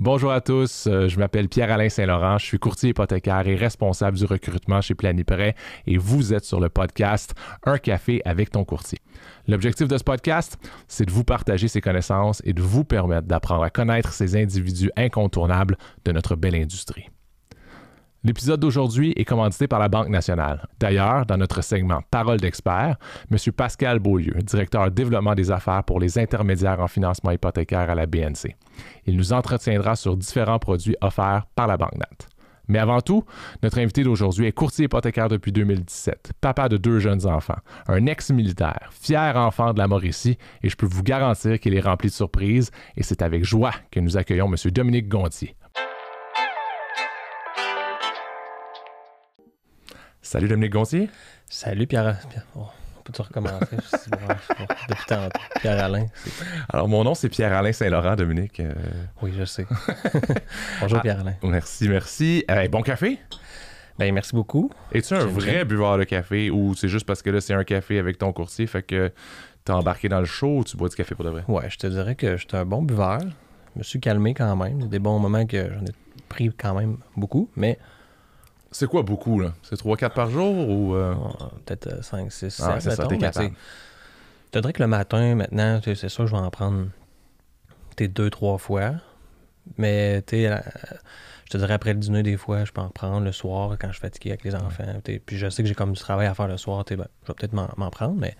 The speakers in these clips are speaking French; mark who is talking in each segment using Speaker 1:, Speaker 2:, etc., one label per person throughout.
Speaker 1: Bonjour à tous, euh, je m'appelle Pierre-Alain Saint-Laurent, je suis courtier hypothécaire et responsable du recrutement chez Planiprêt et vous êtes sur le podcast Un café avec ton courtier. L'objectif de ce podcast, c'est de vous partager ses connaissances et de vous permettre d'apprendre à connaître ces individus incontournables de notre belle industrie. L'épisode d'aujourd'hui est commandité par la Banque nationale. D'ailleurs, dans notre segment Parole d'expert, M. Pascal Beaulieu, directeur développement des affaires pour les intermédiaires en financement hypothécaire à la BNC. Il nous entretiendra sur différents produits offerts par la Banque Nat. Mais avant tout, notre invité d'aujourd'hui est courtier hypothécaire depuis 2017, papa de deux jeunes enfants, un ex-militaire, fier enfant de la Mauricie, et je peux vous garantir qu'il est rempli de surprises, et c'est avec joie que nous accueillons M. Dominique Gontier, Salut Dominique Gontier. Salut Pierre. Oh, on peut tu recommencer. Depuis Pierre Alain. Alors, mon nom, c'est Pierre Alain Saint-Laurent, Dominique. Euh. Oui, je sais. Bonjour ah, Pierre Alain. Merci, merci. Euh, bon café? Ben, merci beaucoup. Es-tu un vrai buveur de café ou c'est juste parce que là, c'est un café avec ton courtier, fait que t'es embarqué dans le show ou tu bois du café pour de vrai? Ouais, je te dirais que j'étais un bon buveur. Je me suis calmé quand
Speaker 2: même. Il des bons moments que j'en ai pris quand même beaucoup, mais c'est quoi beaucoup, là? C'est 3-4 par jour ou. Euh, euh, peut-être 5, 6, 7. ans, que le matin, maintenant, c'est sûr, je vais en prendre deux, trois fois. Mais tu je te dirais après le dîner, des fois, je peux en prendre le soir quand je suis fatigué avec les enfants. Puis je sais que j'ai comme du travail à faire le soir, ben, je vais peut-être m'en prendre, mais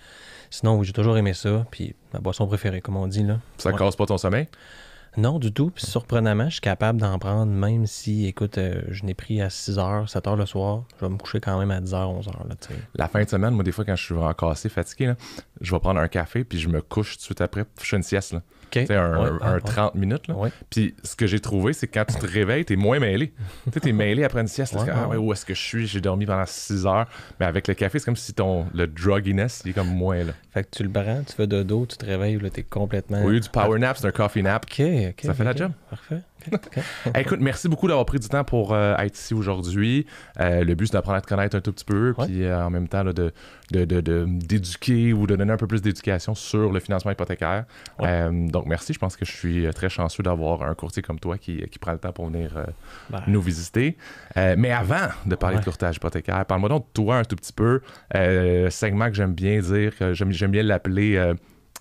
Speaker 2: sinon, oui, j'ai toujours aimé ça. Puis ma boisson préférée, comme on dit. là. Ça casse pas ton sommeil? Non, du tout. Puis, surprenamment, je suis capable d'en prendre, même si, écoute, euh, je n'ai pris à 6 h, 7 h le soir. Je vais me coucher quand même à 10 h, 11 h.
Speaker 1: la fin de semaine, moi, des fois, quand je suis vraiment cassé, fatigué, là, je vais prendre un café, puis je me couche tout de suite après. Je fais une sieste. Là. Okay. Un, un, 30 minutes. Là. Puis ce que j'ai trouvé, c'est que quand tu te réveilles, t'es moins mêlé. tu es mêlé après une sieste. Ah ah, où est-ce que je suis? J'ai dormi pendant 6 h Mais avec le café, c'est comme si ton le drugginess, il est comme moins là. Fait que tu le prends, tu fais dodo, tu te réveilles, là, es complètement. Oui, du power nap, c'est un coffee nap ça fait la job. Parfait. Eh, écoute, merci beaucoup d'avoir pris du temps pour euh, être ici aujourd'hui. Euh, le but, c'est d'apprendre à te connaître un tout petit peu, puis euh, en même temps de, d'éduquer ou de donner un peu plus d'éducation sur le financement hypothécaire. donc, merci. Je pense que je suis très chanceux d'avoir un courtier comme toi qui, qui prend le temps pour venir ben. nous visiter. mais avant de parler de courtage hypothécaire, parle-moi donc de toi un tout petit peu. segment que j'aime bien dire, que j'aime, bien l'appeler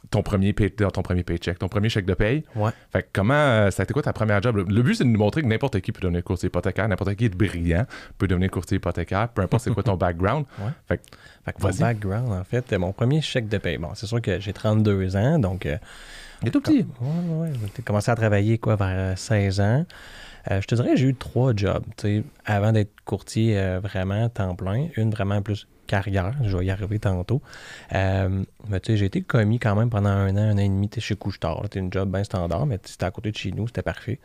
Speaker 1: ton premier, pay... ton premier paycheck, ton premier chèque de paye. Ouais. Fait comment, euh, ça a quoi ta première job? Le but, c'est de nous montrer que n'importe qui peut devenir courtier hypothécaire, n'importe qui est brillant peut devenir courtier hypothécaire, peu importe c'est quoi ton background. Fait, fait que mon background, en fait, euh, mon premier chèque de paye. Bon, c'est sûr
Speaker 2: que j'ai 32 ans, donc. Euh, tout petit. Ouais, ouais, j'ai commencé à travailler, quoi, vers 16 euh, ans. je te dirais, j'ai eu trois jobs, tu sais, avant d'être courtier vraiment temps plein. Une vraiment plus carrière. Je vais y arriver tantôt. Euh, tu sais, j'ai été commis quand même pendant un an, un an et demi chez Couchetard. C'était une job bien standard, mais c'était à côté de chez nous, c'était parfait.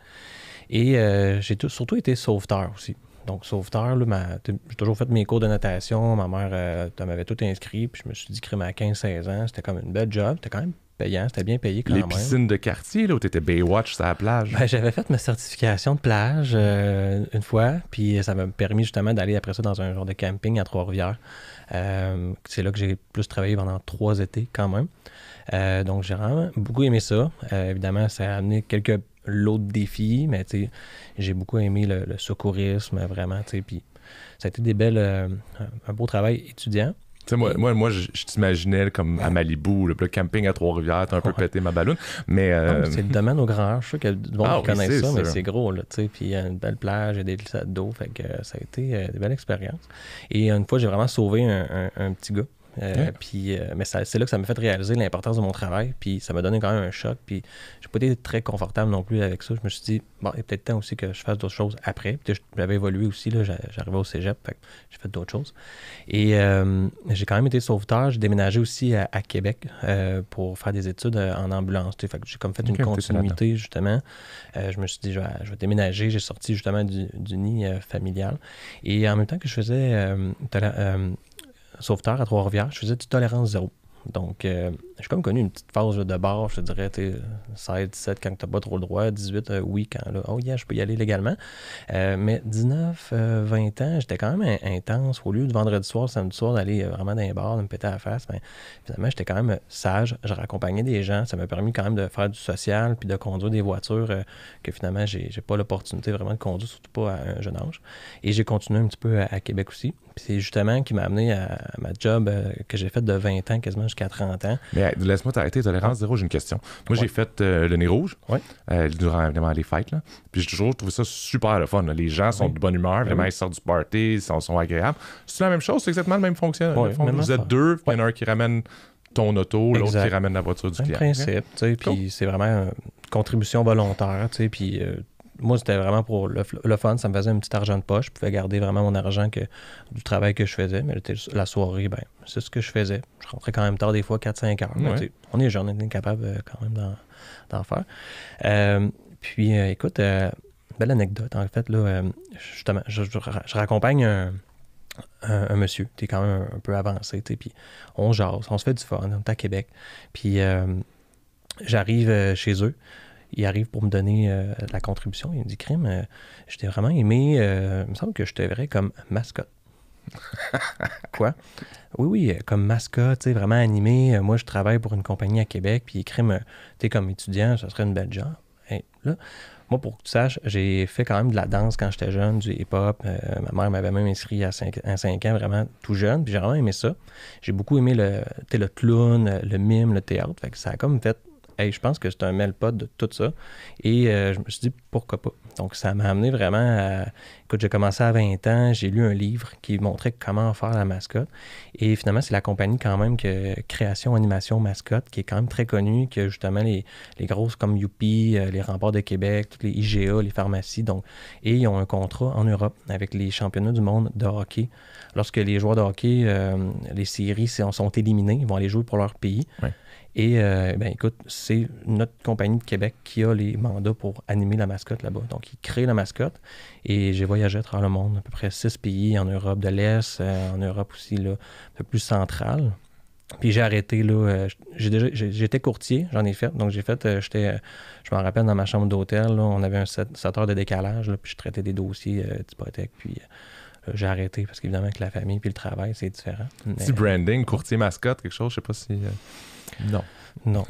Speaker 2: Et euh, j'ai surtout été sauveteur aussi. Donc, sauveteur, j'ai toujours fait mes cours de natation. Ma mère tu euh, m'avait tout inscrit. Puis je me suis dit, que à 15-16 ans, c'était comme une belle job. C'était quand même
Speaker 1: payant, c'était bien payé quand Les même. Les piscines de quartier, là, où t'étais Baywatch sur la plage. Ben, j'avais
Speaker 2: fait ma certification de plage une fois, puis ça m'a permis justement d'aller après ça dans un genre de camping à Trois-Rivières. Euh, c'est là que j'ai plus travaillé pendant trois étés quand même. Euh, donc j'ai vraiment beaucoup aimé ça. Euh, évidemment, ça a amené quelques lots défis, mais j'ai beaucoup aimé le, secourisme, vraiment. Puis ça a été des belles, un beau travail étudiant
Speaker 1: moi, moi, moi je, t'imaginais comme à Malibu, le, camping à Trois-Rivières, t'as un peu pété ma ballonne. Euh, ah, mais, C'est le domaine
Speaker 2: au grand je sais que
Speaker 1: tu monde ah connaît ça, mais c'est
Speaker 2: gros. Là, puis il y a une belle plage, il y a des glissades d'eau, fait que euh, ça a été une euh, belle expérience. Et une fois, j'ai vraiment sauvé un, un petit gars. Euh, euh, mais c'est là que ça m'a fait réaliser l'importance de mon travail. Puis ça m'a donné quand même un choc. Puis j'ai pas été très confortable non plus avec ça. Je me suis dit, bon, il est peut-être temps aussi que je fasse d'autres choses après. j'avais évolué aussi, j'arrivais au cégep, j'ai fait d'autres choses. Et euh, j'ai quand même été sauveteur. J'ai déménagé aussi à, Québec pour faire des études en ambulance. j'ai comme fait une continuité, justement. je me suis dit, je vais, déménager. J'ai sorti justement du, du nid familial. Et en même temps que je faisais Sauveteur à Trois-Rivières, je faisais du tolérance zéro. Donc, euh, j'ai comme connu une petite phase de bord, je te dirais, 16, 17 quand t'as pas trop le droit, 18, euh, oui, quand là, oh yeah, je peux y aller légalement. Euh, mais 19, 20 euh, ans, j'étais quand même intense. Au lieu de vendredi soir, samedi soir, d'aller vraiment dans les bars, de me péter à la face, ben, finalement, j'étais quand même sage. Je raccompagnais des gens. Ça m'a permis quand même de faire du social puis de conduire des voitures que finalement, j'ai, n'ai pas l'opportunité vraiment de conduire, surtout pas à un jeune âge. Et j'ai continué un petit peu à, Québec aussi. Puis c'est justement qui m'a amené à ma job que j'ai faite de 20 ans quasiment jusqu'à 30 ans.
Speaker 1: Mais laisse-moi t'arrêter, tolérance zéro, j'ai une question. Moi, j'ai fait euh, le nez rouge ouais. Euh, durant évidemment, les fêtes. Puis j'ai toujours trouvé ça super le fun. Les gens sont de bonne humeur, ben vraiment, ils sortent du party, ils sont, agréables. C'est la même chose, c'est exactement le même fonctionnement. vous êtes deux, il y en a un qui ramène ton auto, l'autre qui ramène la voiture du un client. C'est principe, puis c'est vraiment une contribution volontaire, puis euh,
Speaker 2: moi, c'était vraiment pour le, fun. Ça me faisait un petit argent de poche. Je pouvais garder vraiment mon argent que, du travail que je faisais. Mais la soirée, ben, c'est ce que je faisais. Je rentrais quand même tard, des fois 4-5 heures. on est jeune, on euh, quand même d'en faire. Euh, puis, euh, écoute, belle anecdote. En fait, là, justement, je, raccompagne un. monsieur, tu es quand même un, peu avancé, puis on jase, on se fait du fun, on est à Québec. Puis j'arrive chez eux, il arrive pour me donner euh, la contribution. Il me dit Crime, euh, j'étais vraiment aimé. Euh, il me semble que je te verrais comme mascotte. Quoi Oui, oui, comme mascotte, vraiment animé. Moi, je travaille pour une compagnie à Québec, puis Crime, tu comme étudiant, ce serait une belle job. là, moi, pour que tu saches, j'ai fait quand même de la danse quand j'étais jeune, du hip-hop. ma mère m'avait même inscrit à 5, 5, ans, vraiment tout jeune. Puis j'ai vraiment aimé ça. J'ai beaucoup aimé le, le clown, le mime, le théâtre. Fait que ça a comme fait hey, je pense que c'est un pot de tout ça. Et euh, je me suis dit, pourquoi pas? Donc, ça m'a amené vraiment à. Écoute, j'ai commencé à 20 ans, j'ai lu un livre qui montrait comment faire la mascotte. Et finalement, c'est la compagnie quand même que Création Animation Mascotte, qui est quand même très connue, qui a justement les, grosses comme Youpi, euh, les Remparts de Québec, toutes les IGA, les pharmacies. Donc, et ils ont un contrat en Europe avec les championnats du monde de hockey. Lorsque les joueurs de hockey, euh, les séries sont, éliminées, éliminés, ils vont aller jouer pour leur pays. Et euh, ben écoute, c'est notre compagnie de Québec qui a les mandats pour animer la mascotte là-bas. Donc, ils créent la mascotte. Et j'ai voyagé à travers le monde, à peu près six pays, en Europe de l'Est, euh, en Europe aussi, là, un peu plus centrale. Puis j'ai arrêté, là, euh, j'étais courtier, j'en ai fait. Donc j'ai fait, je m'en rappelle, dans ma chambre d'hôtel, on avait un 7, heures de décalage, puis je traitais des dossiers d'hypothèque, puis j'ai arrêté parce qu'évidemment avec la famille puis le travail, c'est différent. Petit branding, courtier mascotte, quelque chose, je sais pas si... Non. Non.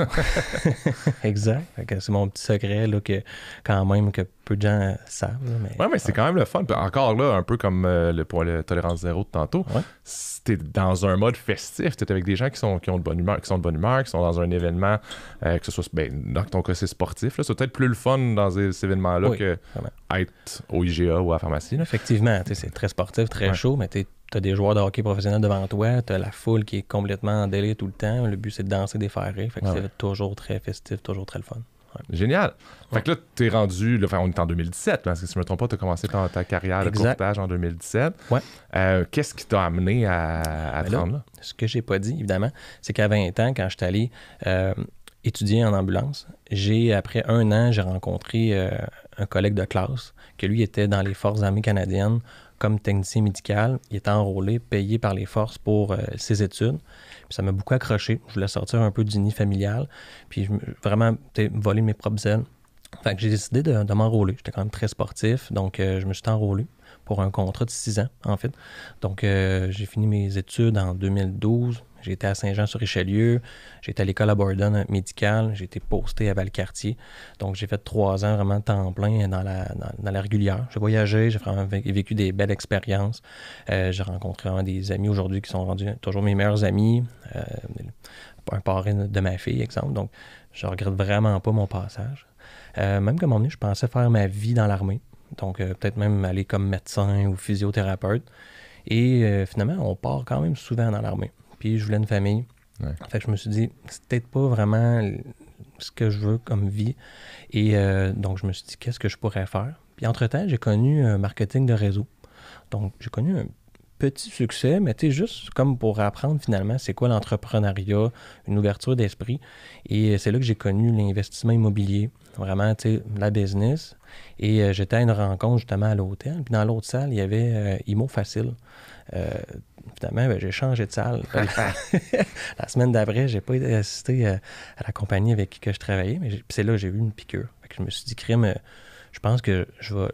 Speaker 2: exact. C'est mon petit secret que quand même que peu de gens euh, savent.
Speaker 1: Oui, mais, c'est ah. quand même le fun. Encore là, un peu comme euh, le point de tolérance zéro de tantôt. si t'es dans un mode festif, es avec des gens qui sont qui ont de bonne humeur, qui sont de bonne humeur, qui sont dans un événement, euh, que ce soit ben, dans ton cas c'est sportif, c'est peut-être plus le fun dans ces, événements-là qu'être que être au IGA ou à la pharmacie. Effectivement, c'est très sportif, très chaud, mais tu es
Speaker 2: tu as des joueurs de hockey professionnels devant toi, tu as la foule qui est complètement en délire tout le temps. Le but, c'est de danser des ferrés. Fait que c'est toujours très festif, toujours très le fun.
Speaker 1: Génial. Fait que là, tu es rendu, on est en 2017, parce que si je me trompe pas, tu as commencé ta, carrière de courtage en 2017. Euh, qu'est-ce qui t'a amené à, à ben Ce que je n'ai pas dit, évidemment, c'est qu'à 20 ans, quand je suis allé
Speaker 2: euh, étudier en ambulance, j'ai, après un an, j'ai rencontré euh, un collègue de classe que lui était dans les Forces armées canadiennes comme technicien médical. Il est enrôlé, payé par les forces pour euh, ses études. ça m'a beaucoup accroché. Je voulais sortir un peu du nid familial. Puis vraiment, volé mes propres ailes. Fait j'ai décidé de, m'enrôler. J'étais quand même très sportif, donc euh, je me suis enrôlé pour un contrat de six ans, en fait. Donc, euh, j'ai fini mes études en 2012. J'ai à Saint-Jean-sur-Richelieu, j'étais à l'école à Borden médicale, j'ai été posté à Valcartier. Donc, j'ai fait trois ans vraiment temps plein dans la, dans, régulière. J'ai voyagé, j'ai vraiment vécu des belles expériences. Euh, j'ai rencontré des amis aujourd'hui qui sont rendus toujours mes meilleurs amis. Euh, un parrain de ma fille, exemple. Donc, je regrette vraiment pas mon passage. Euh, même comme est, je pensais faire ma vie dans l'armée. Donc, peut-être même aller comme médecin ou physiothérapeute. Et finalement, on part quand même souvent dans l'armée je voulais une famille. en Fait je me suis dit, c'est peut-être pas vraiment ce que je veux comme vie. Et euh, donc, je me suis dit, qu'est-ce que je pourrais faire? Puis entre-temps, j'ai connu un marketing de réseau. Donc, j'ai connu un petit succès, mais tu juste comme pour apprendre finalement c'est quoi l'entrepreneuriat, une ouverture d'esprit. Et euh, c'est là que j'ai connu l'investissement immobilier, vraiment, tu sais, la business. Et euh, j'étais à une rencontre justement à l'hôtel. Puis dans l'autre salle, il y avait IMO Facile. Évidemment, ben, j'ai changé de salle. la semaine d'après, j'ai pas été assisté euh, à, la compagnie avec qui je travaillais, mais c'est là que j'ai eu une piqûre. je me suis dit, crime, je pense
Speaker 1: que je vais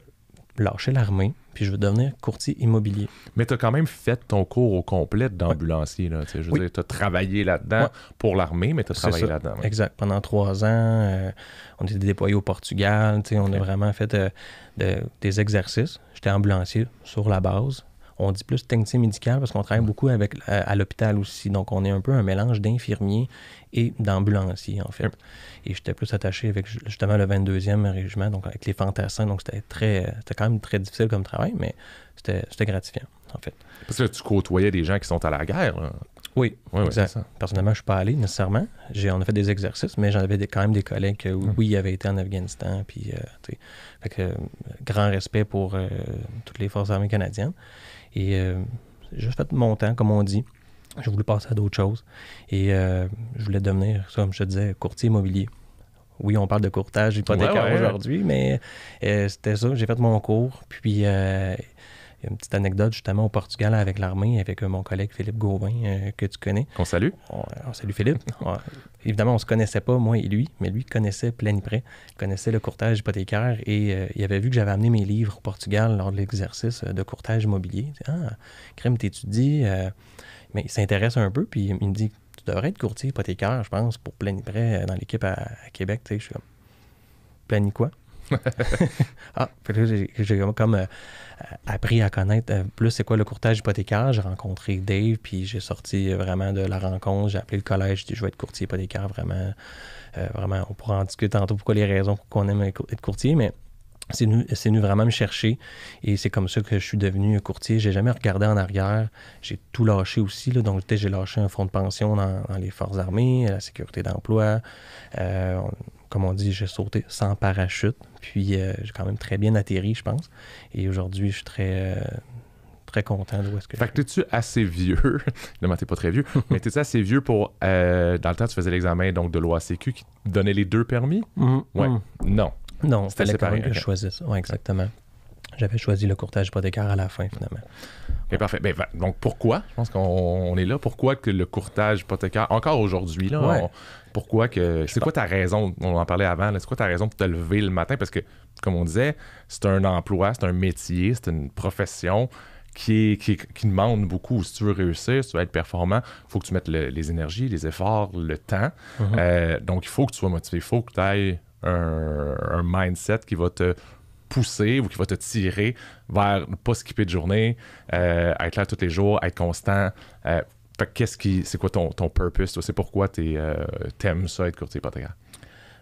Speaker 1: lâcher l'armée, puis je vais devenir courtier immobilier. Mais tu as quand même fait ton cours au complet d'ambulancier. tu as travaillé là-dedans pour l'armée, mais tu as travaillé là-dedans.
Speaker 2: Exact. Pendant trois ans, euh, on était déployé au Portugal. On a vraiment fait euh, des exercices. J'étais ambulancier sur la base on dit plus technicien médical parce qu'on travaille beaucoup avec, à, l'hôpital aussi. Donc, on est un peu un mélange d'infirmiers et d'ambulanciers, en fait. Et j'étais plus attaché avec justement le 22e régiment, donc avec les fantassins. Donc, c'était très, c'était quand même très difficile comme travail, mais c'était gratifiant, en fait.
Speaker 1: Parce que tu côtoyais des gens qui sont à la guerre. Oui, oui, Personnellement, je ne suis pas allé nécessairement. J'ai,
Speaker 2: on a fait des exercices, mais j'en avais des, quand même des collègues qui, mm-hmm. oui, avaient été en Afghanistan. Puis, euh, euh, grand respect pour euh, toutes les forces armées canadiennes. Et euh, j'ai juste fait mon temps, comme on dit. Je voulais passer à d'autres choses. Et euh, je voulais devenir, comme je te disais, courtier immobilier. Oui, on parle de courtage hypothécaire pas aujourd'hui, mais euh, c'était ça. J'ai fait mon cours, puis il y a une petite anecdote justement au Portugal avec l'armée, avec euh, mon collègue Philippe Gauvin, euh, que tu connais. On salue. On, salue Philippe. évidemment, on se connaissait pas, moi et lui, mais lui connaissait plein près, connaissait le courtage hypothécaire et euh, il avait vu que j'avais amené mes livres au Portugal lors de l'exercice de courtage immobilier. Il dit, ah, Crème, t'étudies. mais il s'intéresse un peu, puis il me dit Tu devrais être courtier hypothécaire, je pense, pour plein près dans l'équipe à, Québec. je suis comme Plani quoi ah, j'ai comme euh, appris à connaître euh, plus c'est quoi le courtage hypothécaire. J'ai rencontré Dave, puis j'ai sorti euh, vraiment de la rencontre. J'ai appelé le collège, j'ai dit je vais être courtier hypothécaire, vraiment. vraiment, on pourra en discuter tantôt pourquoi les raisons pour qu'on aime être courtier, mais c'est nous vraiment me chercher et c'est comme ça que je suis devenu courtier. J'ai jamais regardé en arrière. J'ai tout lâché aussi. Là. Donc, j'ai lâché un fonds de pension dans, les Forces armées, la sécurité d'emploi. Euh, comme on dit, j'ai sauté sans parachute. Puis euh, j'ai quand même très bien atterri, je pense. Et aujourd'hui, je suis très, euh, très content d'où est-ce
Speaker 1: que Fait que t'es-tu assez vieux? non, t'es pas très vieux, mais tes assez vieux pour. Euh, dans le temps, tu faisais l'examen donc de l'OACQ qui donnait les deux permis? Mm-hmm, mm-hmm. Oui. Non. Non, c'était les Quand que je choisisse.
Speaker 2: Oui, exactement. J'avais choisi le courtage pas d'écart à la fin, finalement
Speaker 1: parfait. Ben, donc, pourquoi, je pense qu'on est là, pourquoi que le courtage hypothécaire, encore aujourd'hui, pourquoi que. C'est quoi ta raison, on en parlait avant, c'est quoi ta raison de te lever le matin? Parce que, comme on disait, c'est un emploi, c'est un métier, c'est une profession. Qui, qui, demande beaucoup. Si tu veux réussir, si tu veux être performant, il faut que tu mettes les énergies, les efforts, le temps. Uh-huh. Euh, donc, il faut que tu sois motivé. Il faut que tu ailles un mindset qui va te pousser ou qui va te tirer vers ne pas skipper de journée, euh, être là tous les jours, être constant. Euh, qu'est-ce qui, c'est quoi ton, ton purpose, c'est pourquoi tu aimes euh, t'aimes ça être courtier hypothécaire?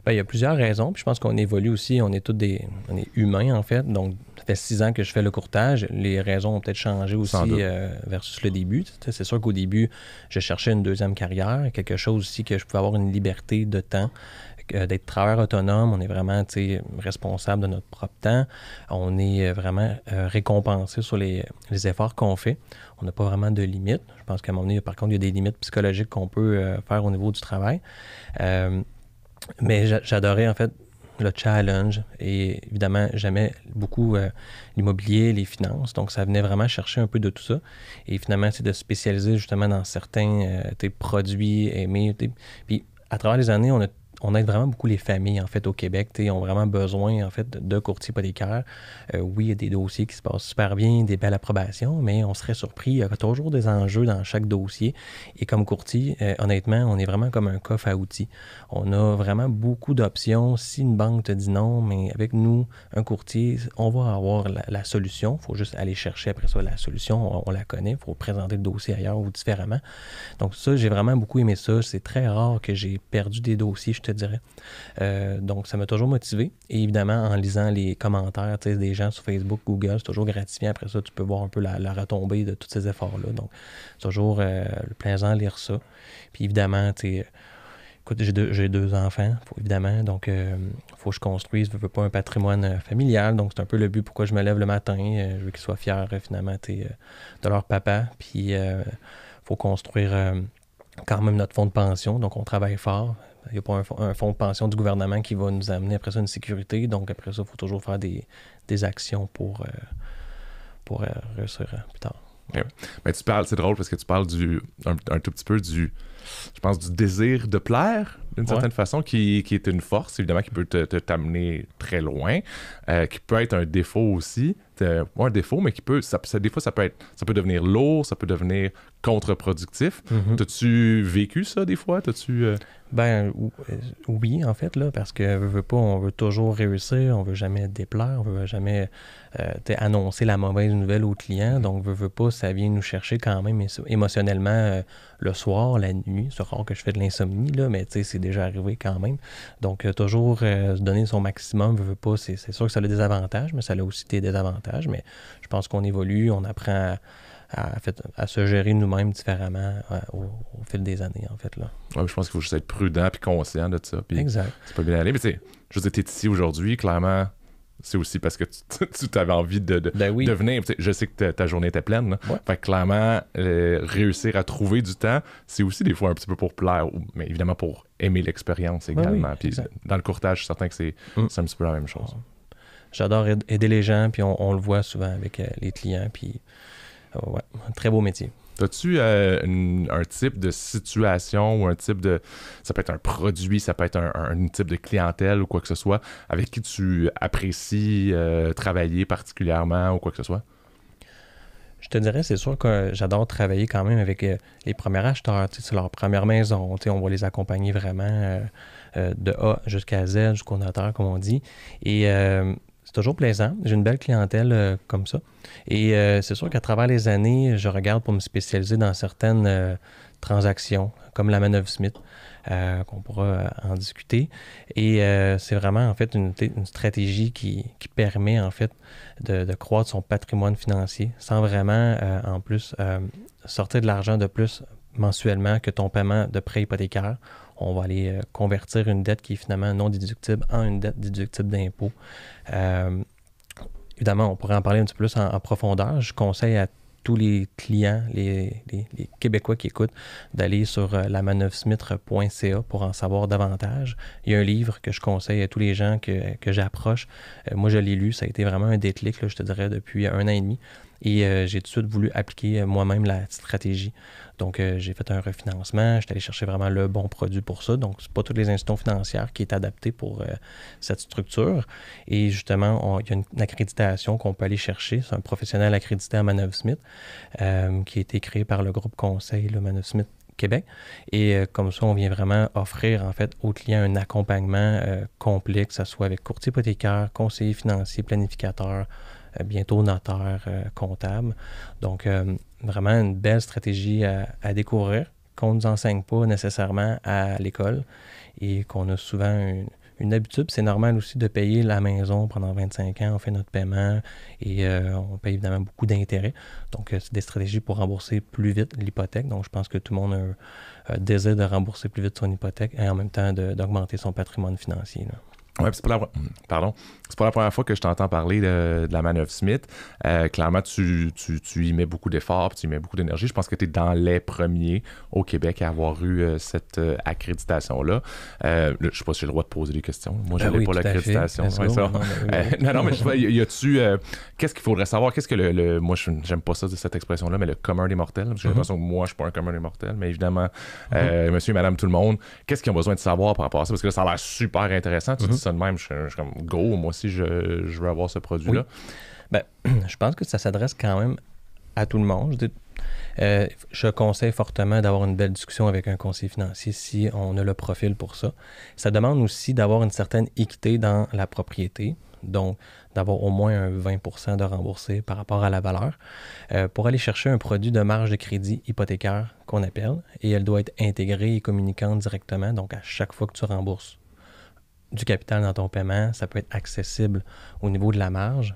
Speaker 1: Ben, il y a plusieurs raisons. je pense qu'on évolue aussi. On est tous des on est
Speaker 2: humains, en fait. Donc, ça fait six ans que je fais le courtage. Les raisons ont peut-être changé aussi euh, versus le début. C'est sûr qu'au début, je cherchais une deuxième carrière, quelque chose aussi que je pouvais avoir une liberté de temps. Euh, d'être travailleur autonome, on est vraiment responsable de notre propre temps. On est euh, vraiment euh, récompensé sur les, efforts qu'on fait. On n'a pas vraiment de limites. Je pense qu'à un moment donné, par contre, il y a des limites psychologiques qu'on peut faire au niveau du travail. mais j'adorais en fait le challenge et évidemment j'aimais beaucoup l'immobilier, les finances. Donc ça venait vraiment chercher un peu de tout ça. Et finalement, c'est de spécialiser justement dans certains des produits aimés. Puis à travers les années, on a on aide vraiment beaucoup les familles, en fait, au Québec. Ils ont vraiment besoin, en fait, de courtiers des Euh, oui, il y a des dossiers qui se passent super bien, des belles approbations, mais on serait surpris. Il y a toujours des enjeux dans chaque dossier. Et comme courtier, euh, honnêtement, on est vraiment comme un coffre à outils. On a vraiment beaucoup d'options. Si une banque te dit non, mais avec nous, un courtier, on va avoir la, solution. Il faut juste aller chercher après ça la solution. On, la connaît. Il faut présenter le dossier ailleurs ou différemment. Donc ça, j'ai vraiment beaucoup aimé ça. C'est très rare que j'ai perdu des dossiers, dirais. Euh, donc, ça m'a toujours motivé. Et évidemment, en lisant les commentaires des gens sur Facebook, Google, c'est toujours gratifiant. Après ça, tu peux voir un peu la, retombée de tous ces efforts-là. Donc, c'est toujours euh, plaisant de lire ça. Puis évidemment, tu écoute, j'ai deux, j'ai deux enfants, évidemment, donc il euh, faut que je construise, je veux pas un patrimoine familial, donc c'est un peu le but pourquoi je me lève le matin, je veux qu'ils soient fiers finalement de leur papa, puis il faut construire quand même notre fonds de pension, donc on travaille fort, il n'y a pas un, fonds de pension du gouvernement qui va nous amener après ça une sécurité. Donc après ça, il faut toujours faire des, actions pour, euh, pour euh, réussir euh, plus tard.
Speaker 1: Mais tu parles, c'est drôle parce que tu parles du un, tout petit peu du, je pense, du désir de plaire d'une certaine façon, qui, qui, est une force, évidemment, qui peut te, t'amener très loin, euh, qui peut être un défaut aussi. Euh, un défaut, mais qui peut, ça, des fois, ça peut, être, ça peut devenir lourd, ça peut devenir contre-productif. as mm-hmm. T'as-tu vécu ça des fois? T'as-tu... Euh? Ben
Speaker 2: euh, oui, en fait, là, parce que veut pas, on veut toujours réussir, on veut jamais déplaire, on veut jamais euh, annoncer la mauvaise nouvelle au client. Mm-hmm. Donc, veut, veut pas, ça vient nous chercher quand même émotionnellement euh, le soir, la nuit. C'est rare que je fais de l'insomnie, là, mais c'est déjà arrivé quand même. Donc, euh, toujours donner son maximum, veut, veut pas, c'est sûr que ça a des avantages, mais ça a aussi des désavantages. Mais je pense qu'on évolue, on apprend à se gérer nous-mêmes différemment au, fil des années, en fait. Là.
Speaker 1: Ouais, je pense qu'il faut juste être prudent et conscient de ça. exact. C'est pas bien aller. Mais tu sais, je vous ici aujourd'hui, clairement, c'est aussi parce que tu, avais envie de, devenir ben je sais que ta journée était pleine. Fait clairement, euh, réussir à trouver du temps, c'est aussi des fois un petit peu pour plaire, mais évidemment pour aimer l'expérience ben également. puis dans le courtage, je suis certain que mm. c'est un petit peu la même chose. Ah. J'adore aider les gens, puis on, le voit souvent avec euh, les clients. Puis, euh, très beau métier. As-tu euh, un type de situation ou un type de. Ça peut être un produit, ça peut être un, type de clientèle ou quoi que ce soit, avec qui tu apprécies euh, travailler particulièrement ou quoi que ce soit? Je te dirais, c'est sûr que j'adore
Speaker 2: travailler quand même avec euh, les premiers acheteurs. C'est leur première maison. On va les accompagner vraiment de A jusqu'à Z, jusqu'au notaire, comme on dit. Et toujours plaisant. J'ai une belle clientèle euh, comme ça. Et euh, c'est sûr qu'à travers les années, je regarde pour me spécialiser dans certaines euh, transactions, comme la manœuvre Smith, qu'on pourra en discuter. Et c'est vraiment en fait une, stratégie qui, permet en fait de, croître son patrimoine financier sans vraiment en plus sortir de l'argent de plus mensuellement que ton paiement de prêt hypothécaire. On va aller convertir une dette qui est finalement non déductible en une dette déductible d'impôt. Euh, évidemment, on pourrait en parler un petit peu plus en, profondeur. Je conseille à tous les clients, les, Québécois qui écoutent, d'aller sur euh, la pour en savoir davantage. Il y a un livre que je conseille à tous les gens que, j'approche. Euh, moi, je l'ai lu, ça a été vraiment un déclic, je te dirais, depuis un an et demi. Et euh, j'ai tout de suite voulu appliquer euh, moi-même la stratégie. Donc, euh, j'ai fait un refinancement. J'étais allé chercher vraiment le bon produit pour ça. Donc, n'est pas toutes les institutions financières qui est adaptée pour cette structure. Et justement, il y a une, accréditation qu'on peut aller chercher. C'est un professionnel accrédité à Manoeuvre Smith qui a été créé par le groupe conseil, le Smith Québec. Et comme ça, on vient vraiment offrir en fait aux clients un accompagnement complexe, complet, que ce soit avec courtier hypothécaire, conseiller financier, planificateur, euh, bientôt notaire, euh, comptable. Donc, euh, vraiment une belle stratégie à, découvrir qu'on ne nous enseigne pas nécessairement à l'école et qu'on a souvent une, habitude, c'est normal aussi de payer la maison pendant 25 ans, on fait notre paiement et on paye évidemment beaucoup d'intérêts. Donc, c'est des stratégies pour rembourser plus vite l'hypothèque. Donc, je pense que tout le monde a un, désir de rembourser plus vite son hypothèque et en même temps d'augmenter son patrimoine financier.
Speaker 1: Ouais, c'est pas, la... Pardon. la première fois que je t'entends parler de, la manœuvre Smith. Euh, clairement, tu, tu, tu, y mets beaucoup d'efforts, tu y mets beaucoup d'énergie. Je pense que tu es dans les premiers au Québec à avoir eu euh, cette euh, accréditation-là. je sais pas si j'ai le droit de poser des questions. Moi, ben j'avais pas l'accréditation. non, non, non, mais y a-tu. Qu'est-ce qu'il faudrait savoir? Qu'est-ce que le, Moi, j'aime pas ça, cette expression-là, mais le commun des mortels. J'ai mm-hmm. l'impression que moi, je suis pas un commun des mortels, mais évidemment, mm-hmm. monsieur et madame tout le monde, qu'est-ce qu'ils ont besoin de savoir par rapport à ça? Parce que ça a l'air super intéressant. Tu mm de même. Je, suis comme, go, moi aussi, je, veux avoir ce produit-là. Ben, je pense que ça s'adresse quand même à tout le monde.
Speaker 2: Euh, je, conseille fortement d'avoir une belle discussion avec un conseiller financier si on a le profil pour ça. Ça demande aussi d'avoir une certaine équité dans la propriété. Donc, d'avoir au moins un 20 de remboursé par rapport à la valeur euh, pour aller chercher un produit de marge de crédit hypothécaire qu'on appelle et elle doit être intégrée et communiquante directement. Donc, à chaque fois que tu rembourses du capital dans ton paiement, ça peut être accessible au niveau de la marge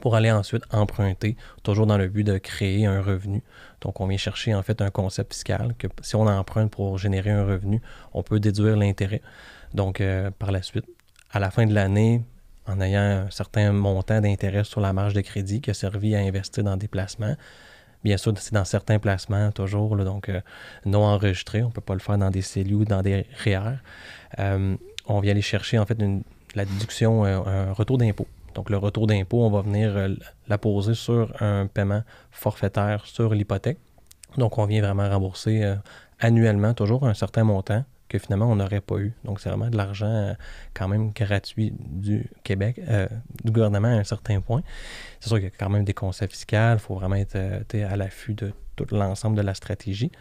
Speaker 2: pour aller ensuite emprunter, toujours dans le but de créer un revenu. Donc, on vient chercher en fait un concept fiscal que si on emprunte pour générer un revenu, on peut déduire l'intérêt. Donc, euh, par la suite, à la fin de l'année, en ayant un certain montant d'intérêt sur la marge de crédit qui a servi à investir dans des placements, Bien sûr, c'est dans certains placements toujours, donc euh, non enregistrés. On ne peut pas le faire dans des cellules ou dans des REER. E on vient aller chercher en fait la déduction, euh, un, retour d'impôt. Donc le retour d'impôt, on va venir euh, la poser sur un paiement forfaitaire sur l'hypothèque. Donc on vient vraiment rembourser euh, annuellement toujours un certain montant que finalement on n'aurait pas eu. Donc c'est vraiment de l'argent quand même gratuit du Québec, du gouvernement à un certain point. C'est sûr qu'il y a quand même des conseils fiscaux, il faut vraiment être à l'affût de tout l'ensemble de la stratégie.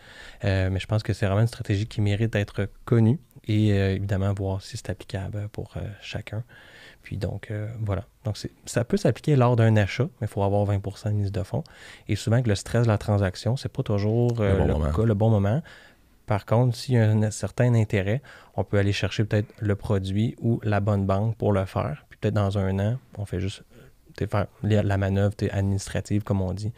Speaker 2: mais je pense que c'est vraiment une stratégie qui mérite d'être connue et euh, évidemment voir si c'est applicable pour euh, chacun. Puis donc, euh, voilà. Donc, ça peut s'appliquer lors d'un achat, mais il faut avoir 20 de mise de fonds. Et souvent, que le stress de la transaction, c'est pas toujours le, le bon moment. Par contre, s'il y a un certain intérêt, on peut aller chercher peut-être le produit ou la bonne banque pour le faire. Puis peut-être dans un an, on fait juste faire la manœuvre administrative, comme on dit.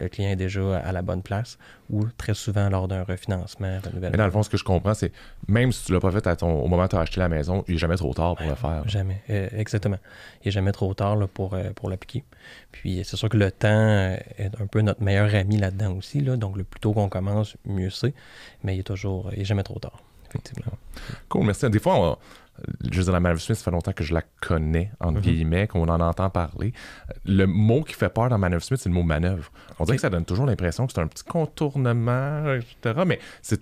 Speaker 2: Le client est déjà à la bonne place ou très souvent lors d'un refinancement, renouvellement. Mais dans le
Speaker 1: fond, ce que je comprends, c'est même si tu ne l'as pas fait à ton, au moment où tu as acheté la maison, il n'est jamais trop tard pour le faire.
Speaker 2: Jamais, euh, exactement. Il n'est jamais trop tard pour, euh, pour l'appliquer. Puis c'est sûr que le temps euh, est un peu notre meilleur ami là-dedans aussi. Là, donc le plus tôt qu'on commence, mieux c'est. Mais il est toujours, il n'est jamais trop tard. Effectivement.
Speaker 1: Cool, merci. Des fois, on, je veux la Manoeuvre Smith, ça fait longtemps que je la connais, en mhm. guillemets, qu'on en entend parler. Le mot qui fait peur dans Manœuvre Smith, c'est le mot manœuvre. On dirait que ça donne toujours l'impression que c'est un petit contournement, etc. Mais c'est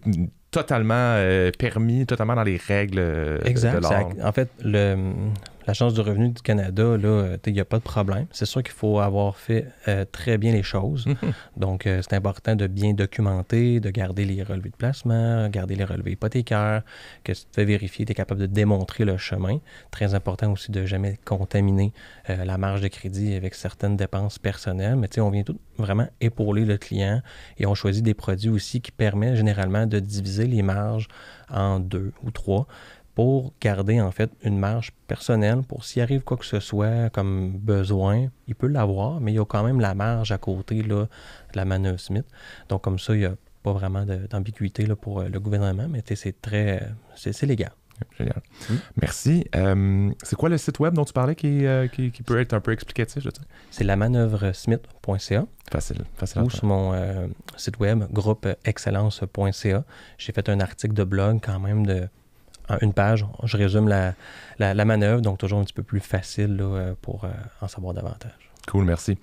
Speaker 1: totalement euh, permis, totalement dans les règles euh, de En fait, le, chance du revenu du Canada, là, euh, il n'y a pas de
Speaker 2: problème. C'est sûr qu'il faut avoir fait euh, très bien les choses. Donc, euh, c'est important de bien documenter, de garder les relevés de placement, garder les relevés hypothécaires, que tu te fais vérifier, tu es capable de démontrer le chemin. Très important aussi de jamais contaminer la marge de crédit avec certaines dépenses personnelles. Mais tu on vient tout vraiment épauler le client et on choisit des produits aussi qui permettent généralement de diviser les marges en deux ou trois pour garder en fait une marge personnelle pour s'il arrive quoi que ce soit comme besoin, il peut l'avoir, mais il y a quand même la marge à côté là, de la manœuvre Smith. Donc comme ça, il n'y a pas vraiment d'ambiguïté pour euh, le gouvernement, mais c'est très c'est légal.
Speaker 1: Génial. Mmh. Merci. Euh, c'est quoi le site web dont tu parlais qui, euh, peut être un peu explicatif, je C'est la manœuvre manœuvre-smith.ca. Facile, facile. Ou sur mon site web,
Speaker 2: groupeexcellence.ca. J'ai fait un article de blog quand même de une
Speaker 1: page, je résume la, la, manœuvre, donc toujours un petit peu plus facile euh, pour euh, en savoir davantage. Cool, merci.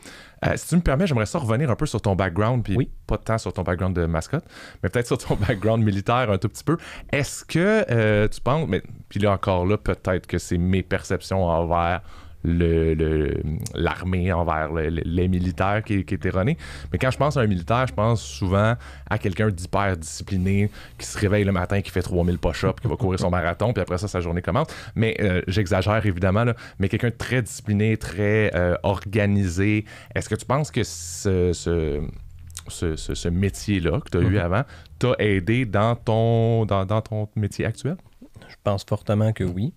Speaker 1: Euh, si tu me permets, j'aimerais ça revenir un peu sur ton background, puis oui. pas tant sur ton background de mascotte, mais peut-être sur ton background militaire un tout petit peu. Est-ce que tu penses, mais puis là encore là, peut-être que c'est mes perceptions envers l'armée le, l'armée envers les militaires qui, qui, est erroné. Mais quand je pense à un militaire, je pense souvent à quelqu'un d'hyper discipliné qui se réveille le matin, qui fait 3000 push-ups, qui va courir son marathon, puis après ça, sa journée commence. Mais euh, j'exagère évidemment, mais quelqu'un très discipliné, très euh, organisé. Est-ce que tu penses que ce, ce ce, métier-là que tu as eu mhm. avant t'a aidé dans ton, dans, dans, ton métier actuel? Je pense fortement que oui.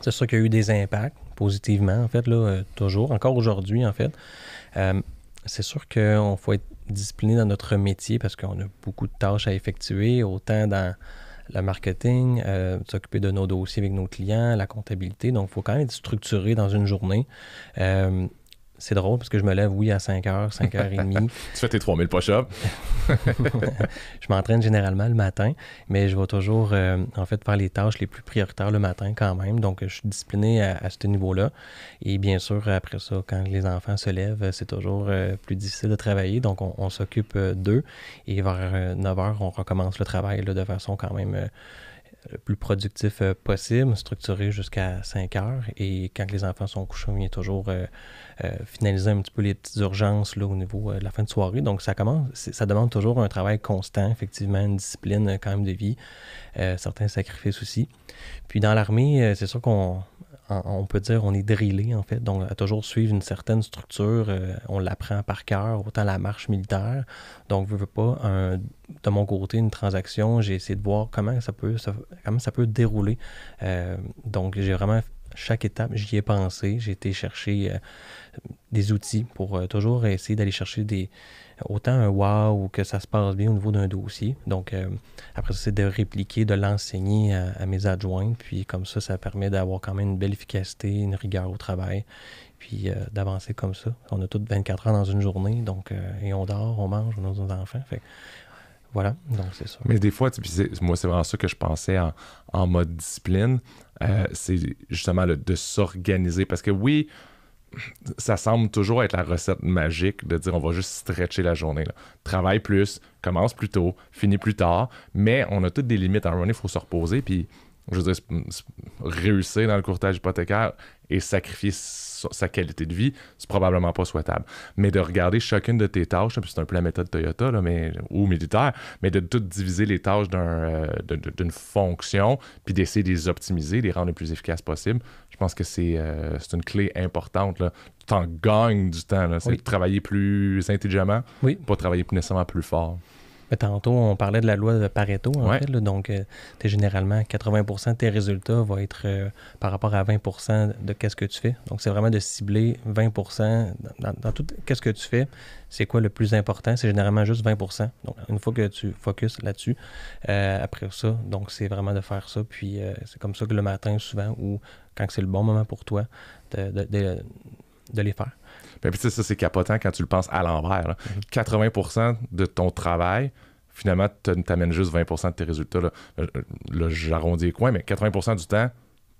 Speaker 2: C'est sûr qu'il y a eu des impacts
Speaker 1: positivement, en fait, là, euh, toujours, encore
Speaker 2: aujourd'hui, en fait. Euh, c'est sûr qu'on faut être discipliné dans notre métier parce qu'on a beaucoup de tâches à effectuer, autant dans le marketing, euh, s'occuper de nos dossiers avec nos clients, la comptabilité. Donc, il faut quand même être structuré dans une journée c'est drôle parce que je me lève, oui, à 5h, 5h30. tu
Speaker 1: fais tes 3000 push-ups.
Speaker 2: je m'entraîne généralement le matin, mais je vais toujours, euh, en fait, faire les tâches les plus prioritaires le matin quand même. Donc, je suis discipliné à, ce niveau-là. Et bien sûr, après ça, quand les enfants se lèvent, c'est toujours euh, plus difficile de travailler. Donc, on, s'occupe euh, d'eux. Et vers 9h, on recommence le travail de façon quand même le plus productif euh, possible, structuré jusqu'à 5 heures. Et quand les enfants sont couchés, on vient toujours euh, euh, finaliser un petit peu les petites urgences là, au niveau de la fin de soirée. Donc, ça commence, ça demande toujours un travail constant, effectivement, une discipline quand même de vie, certains sacrifices aussi. Puis dans l'armée, c'est sûr qu'on on peut dire on est drillé en fait, donc à toujours suivre une certaine structure, on l'apprend par cœur, autant la marche militaire. Donc, ne veut pas un de mon côté, une transaction, j'ai essayé de voir comment ça peut, comment ça peut dérouler. Euh, donc, j'ai vraiment chaque étape, j'y ai pensé. J'ai été chercher euh, des outils pour euh, toujours essayer d'aller chercher des autant un wow ou que ça se passe bien au niveau d'un dossier. Donc, après ça, c'est de répliquer, de l'enseigner à, mes adjoints. Puis, comme ça, ça permet d'avoir quand même une belle efficacité, une rigueur au travail, puis d'avancer comme ça. On a toutes 24 heures dans une journée, donc, et on dort, on mange, on a nos enfants. Fait voilà, donc c'est ça. Mais des
Speaker 1: fois, moi, c'est vraiment ça que je pensais en, en mode discipline. Euh, c'est justement le, de s'organiser. Parce que oui, ça semble toujours être la recette magique de dire on va juste stretcher la journée. Travaille plus, commence plus tôt, finis plus tard. Mais on a toutes des limites. En un il faut se reposer. Puis, je veux dire, réussir dans le courtage hypothécaire, et sacrifier sa qualité de vie, c'est probablement pas souhaitable. Mais de regarder chacune de tes tâches, c'est un peu la méthode Toyota mais, ou militaire, mais de tout diviser les tâches euh, d'une fonction, puis d'essayer de les optimiser, les rendre le plus efficaces possible, je pense que c'est euh, une clé importante. Tu en gagnes du temps, c'est travailler plus intelligemment, pas travailler nécessairement plus fort.
Speaker 2: Ben, tantôt, on parlait de la loi de Pareto, en donc, euh, es généralement, 80 de tes résultats vont être euh, par rapport à 20 de qu'est-ce que tu fais. Donc, c'est vraiment de cibler 20 dans, tout qu'est-ce que tu fais. C'est quoi le plus important? C'est généralement juste 20 Donc, une fois que tu focuses là-dessus, euh, après ça, donc, c'est vraiment de faire ça. Puis, c'est comme ça que le matin, souvent, ou quand c'est le bon moment pour toi, de les faire.
Speaker 1: Ben, puis ça, c'est capotant quand tu le penses à l'envers. 80% de ton travail, finalement, t'amènes juste 20% de tes résultats. Euh, euh, là, j'arrondis les coins, mais 80% du temps,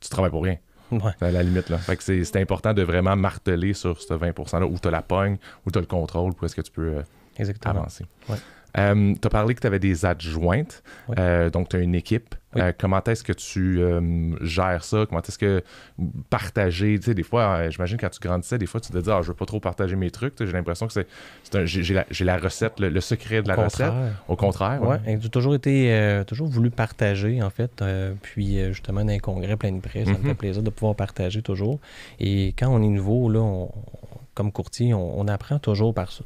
Speaker 1: tu travailles pour rien. Ouais. À la limite, là. Fait que c'est important de vraiment marteler sur ce 20%-là où tu la pogne, où tu le contrôle, où est-ce que tu peux euh, avancer. Euh, tu as parlé que tu avais des adjointes, euh, donc tu as une équipe. Euh, comment est-ce que tu euh, gères ça? Comment est-ce que partager? Tu sais, des fois, j'imagine quand tu grandissais, des fois, tu te disais, ah, je veux pas trop partager mes trucs. J'ai l'impression que c'est, j'ai, la, recette, le, secret de la recette. Au contraire. Oui,
Speaker 2: ouais. j'ai toujours été, toujours voulu partager, en fait. puis, justement, dans un congrès plein de presse, ça me fait mhm. plaisir de pouvoir partager toujours. Et quand on est nouveau, là, comme courtier, on, on, apprend toujours par ça.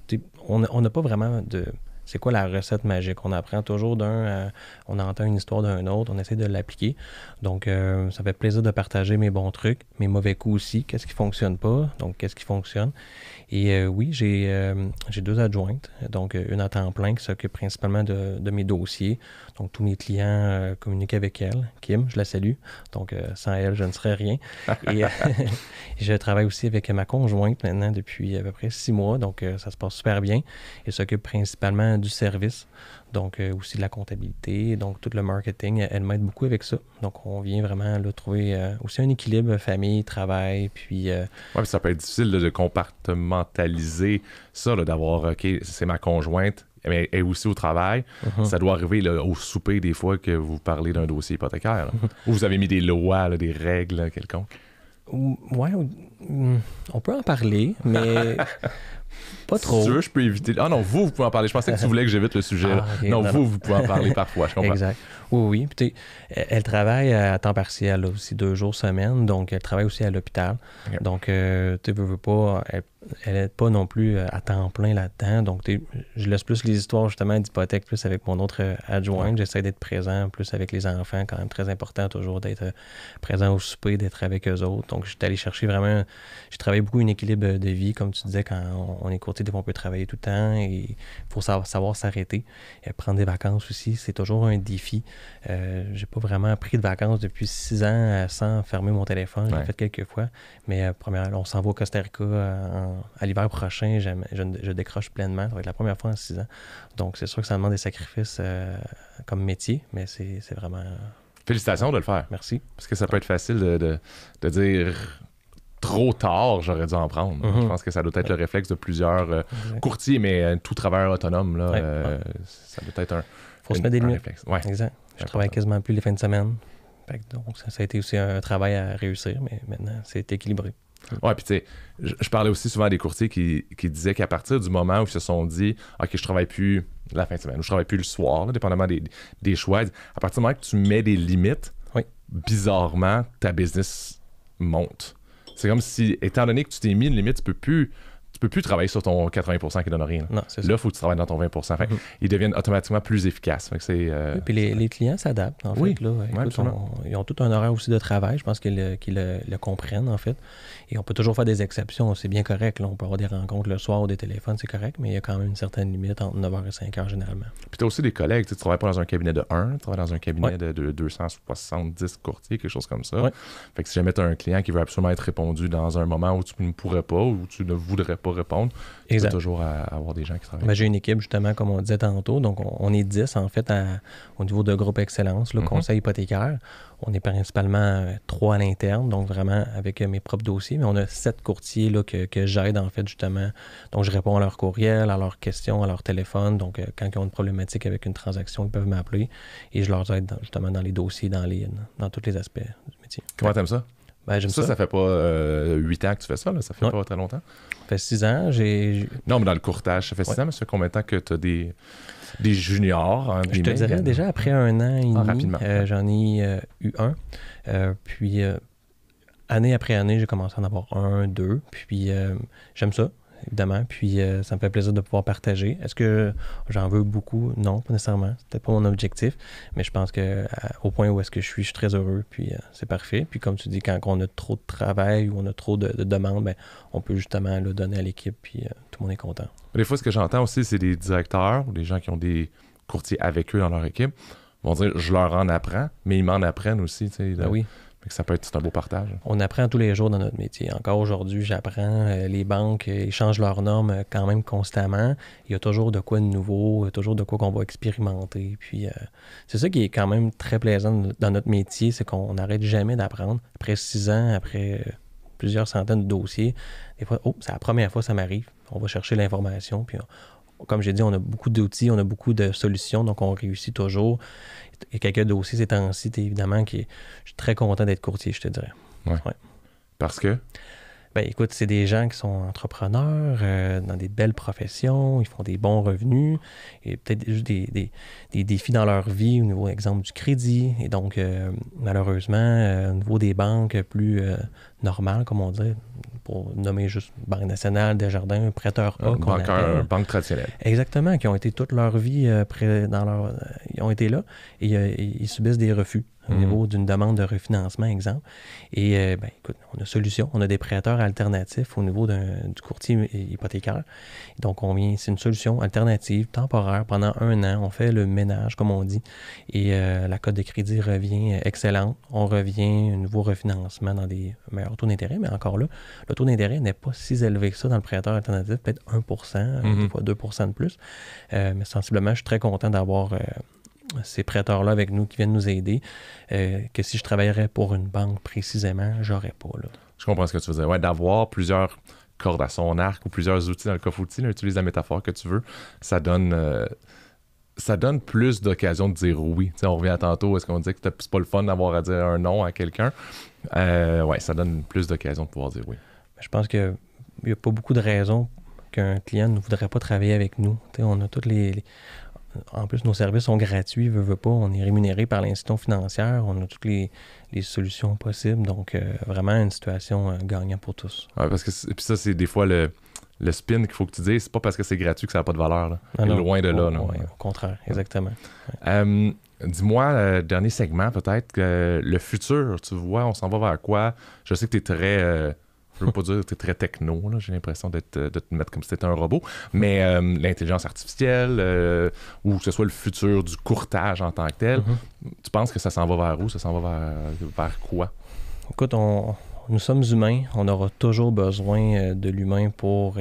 Speaker 2: On n'a pas vraiment de c'est quoi la recette magique. On apprend toujours d'un, euh, on entend une histoire d'un autre, on essaie de l'appliquer. Donc, euh, ça fait plaisir de partager mes bons trucs, mes mauvais coups aussi, qu'est-ce qui fonctionne pas, donc qu'est-ce qui fonctionne. Et euh, oui, euh, j'ai deux adjointes, donc une à temps plein qui s'occupe principalement de, de, mes dossiers. Donc, tous mes clients communiquent avec elle. Kim, je la salue. Donc, sans elle, je ne serais rien. Et je travaille aussi avec ma conjointe maintenant depuis à peu près six mois, donc ça se passe super bien. Elle s'occupe principalement du service donc euh, aussi de la comptabilité, donc tout le marketing, elle, m'aide beaucoup avec ça. Donc on vient vraiment là, trouver euh,
Speaker 1: aussi un équilibre famille, travail, puis... Euh, ça peut être difficile de compartimentaliser ça, d'avoir, OK, c'est ma conjointe, mais elle est aussi au travail. Uh-huh. Ça doit arriver au souper des fois que vous parlez d'un dossier hypothécaire, ou vous avez mis des lois, des règles quelconques.
Speaker 2: Ouais, hmm, on peut en parler,
Speaker 1: mais pas trop. tu je peux éviter. Ah non, vous, vous pouvez en parler. Je pensais que tu voulais que j'évite le sujet. Ah, non, vous, vous pouvez en parler parfois, Exact.
Speaker 2: Oui, oui. elle travaille à temps partiel aussi, deux jours semaine, donc elle travaille aussi à l'hôpital. Donc, euh, tu veux, veux pas, elle n'est pas non plus euh, à temps plein là-dedans. Donc, je laisse plus les histoires justement d'hypothèque, plus avec mon autre euh, adjoint. J'essaie d'être présent, plus avec les enfants, quand même très important toujours d'être euh, présent au souper, d'être avec eux autres. Donc, j'étais allé chercher vraiment. J'ai travaillé beaucoup une équilibre de vie, comme tu disais, quand on, est courtier, on peut travailler tout le temps et il faut savoir, savoir s'arrêter. prendre des vacances aussi, c'est toujours un défi. Je j'ai pas vraiment pris de vacances depuis six ans sans fermer mon téléphone. J'ai fait quelques fois. Mais premièrement, première, on s'en va au Costa Rica en à l'hiver prochain, je, décroche pleinement. Ça va être la première fois en six ans. Donc, c'est sûr que ça demande des sacrifices euh, comme métier, mais c'est vraiment.
Speaker 1: Félicitations de le faire. Merci. Parce que ça peut être facile de, dire trop tard, j'aurais dû en prendre. Mhm. Je pense que ça doit être le réflexe de plusieurs euh, courtiers, mais euh, tout travailleur autonome, ça doit être un. faut se mettre des limites. exact. Je travaille quasiment plus les fins de semaine. Donc, ça, a été aussi un travail à réussir, mais maintenant, c'est équilibré. Ouais, puis tu sais, je, parlais aussi souvent des courtiers qui, disaient qu'à partir du moment où ils se sont dit, OK, je travaille plus la fin de semaine ou je travaille plus le soir, dépendamment des, choix, à partir du moment que tu mets des limites, bizarrement, ta business monte. C'est comme si, étant donné que tu t'es mis une limite, tu peux plus tu peux plus travailler sur ton 80% qui donne rien. Là, il faut que tu travailles dans ton 20%. Mhm. Ils deviennent automatiquement plus efficaces. Euh, oui, puis
Speaker 2: les, clients s'adaptent, ils ont tout un horaire aussi de travail. Je pense qu'ils le, comprennent, en fait. Et on peut toujours faire des exceptions. C'est bien correct. On peut avoir des rencontres le soir ou des téléphones, c'est correct, mais il y a quand même une certaine limite entre 9h et 5h généralement.
Speaker 1: Puis tu as aussi des collègues. Tu ne travailles pas dans un cabinet de 1, tu travailles dans un cabinet de, 270 courtiers, quelque chose comme ça. Fait que si jamais tu as un client qui veut absolument être répondu dans un moment où tu ne pourrais pas ou tu ne voudrais pas, répondre. Il toujours à, avoir des gens qui travaillent. Ben, j'ai
Speaker 2: une équipe, justement, comme on disait tantôt. Donc, on, est 10, en fait, au niveau de groupe Excellence, le mhm. conseil hypothécaire. On est principalement euh, trois à l'interne, donc vraiment avec euh, mes propres dossiers, mais on a sept courtiers là, que, j'aide en fait justement. Donc je réponds à leurs courriels, à leurs questions, à leur téléphone. Donc euh, quand ils ont une problématique avec une transaction, ils peuvent m'appeler et je leur aide justement dans les dossiers, dans, les, dans tous les aspects du
Speaker 1: métier. Comment t'aimes ça? Ben, ça, ça, ça, fait pas huit ans que tu fais ça, là. ça fait pas très longtemps. Ça fait six ans. J'ai... Non, mais dans le courtage, ça fait six ans, mais ça fait combien de temps que tu as des, des juniors? je te dirais, déjà après
Speaker 2: un an ah, euh, j'en ai euh, eu un. Euh, puis, année après année, j'ai commencé à en avoir un, deux. Puis, j'aime ça évidemment. Puis euh, ça me fait plaisir de pouvoir partager. Est-ce que j'en veux beaucoup? Non, pas nécessairement. C'était pas mon objectif. Mais je pense que au point où est-ce que je suis, je suis très heureux. Puis euh, c'est parfait. Puis comme tu dis, quand on a trop de travail ou on a trop de, demandes, ben, on peut justement le donner à l'équipe. Puis euh, tout le monde est content.
Speaker 1: Des fois, ce que j'entends aussi, c'est des directeurs ou des gens qui ont des courtiers avec eux dans leur équipe vont dire je leur en apprends, mais ils m'en apprennent aussi. Ben oui ça peut être un beau partage.
Speaker 2: On apprend tous les jours dans notre métier. Encore aujourd'hui, j'apprends. Euh, les banques euh, ils changent leurs normes euh, quand même constamment. Il y a toujours de quoi de nouveau, toujours de quoi qu'on va expérimenter. Puis c'est ça qui est quand même très plaisant dans notre métier, c'est qu'on n'arrête jamais d'apprendre. Après six ans, après plusieurs centaines de dossiers, des fois, oh, c'est la première fois ça m'arrive. On va chercher l'information, puis comme j'ai dit, on a beaucoup d'outils, on a beaucoup de solutions, donc on réussit toujours. Et quelques dossiers c'est temps-ci, évidemment, qui, est très content d'être courtier, je te dirais. Parce que? Ben, écoute, c'est des gens qui sont entrepreneurs euh, dans des belles professions, ils font des bons revenus et peut-être juste des, défis dans leur vie au niveau, exemple, du crédit. Et donc, euh, malheureusement, euh, au niveau des banques plus normales, comme on dit, pour nommer juste Banque nationale, Desjardins, prêteur A. Banque, banque traditionnelle. Exactement, qui ont été toute leur vie dans leur, ont été là et ils subissent des refus au mhm. niveau d'une demande de refinancement, exemple. Et euh, bien, écoute, on a solution, on a des prêteurs alternatifs au niveau du courtier hypothécaire. Donc, on vient, c'est une solution alternative, temporaire, pendant un an, on fait le ménage, comme on dit, et euh, la cote de crédit revient excellente. On revient un nouveau refinancement dans des meilleurs taux d'intérêt, mais encore là, le taux d'intérêt n'est pas si élevé que ça dans le prêteur alternatif, peut-être 1 euh, mhm. des fois 2 de plus. mais sensiblement, je suis très content d'avoir ces prêteurs-là avec nous qui viennent nous aider, euh, que si je travaillerais pour une banque précisément, j'aurais pas.
Speaker 1: Je comprends ce que tu veux dire. Ouais, d'avoir plusieurs cordes à son arc ou plusieurs outils dans le coffre outil, utilise la métaphore que tu veux, ça donne. Euh, ça donne plus d'occasions de dire oui. on revient à tantôt, est-ce qu'on dit que c'est pas le fun d'avoir à dire un non à quelqu'un? Euh, ouais, ça donne plus d'occasions de pouvoir dire oui. Ben, je pense qu'il n'y a pas beaucoup de
Speaker 2: raisons qu'un client ne voudrait pas travailler avec nous. on a toutes les en plus, nos services sont gratuits, veut, veut pas. On est rémunéré par l'institution financière. On a toutes les, solutions possibles. Donc, euh, vraiment, une situation euh, gagnante pour tous.
Speaker 1: Oui, parce que puis ça, c'est des fois le, spin qu'il faut que tu dises. C'est pas parce que c'est gratuit que ça n'a pas de valeur. Là. loin de là. non. au contraire, exactement. Euh, dis-moi, dernier segment peut-être, le futur, tu vois, on s'en va vers quoi? Je sais que tu es très je veux pas dire que tu es très techno, j'ai l'impression euh, de te mettre comme si tu étais un robot, mais euh, l'intelligence artificielle euh, ou que ce soit le futur du courtage en tant que tel, mhm. tu penses que ça s'en va vers où? Ça s'en va vers, quoi? Écoute, on, nous sommes humains, on aura toujours besoin de l'humain pour...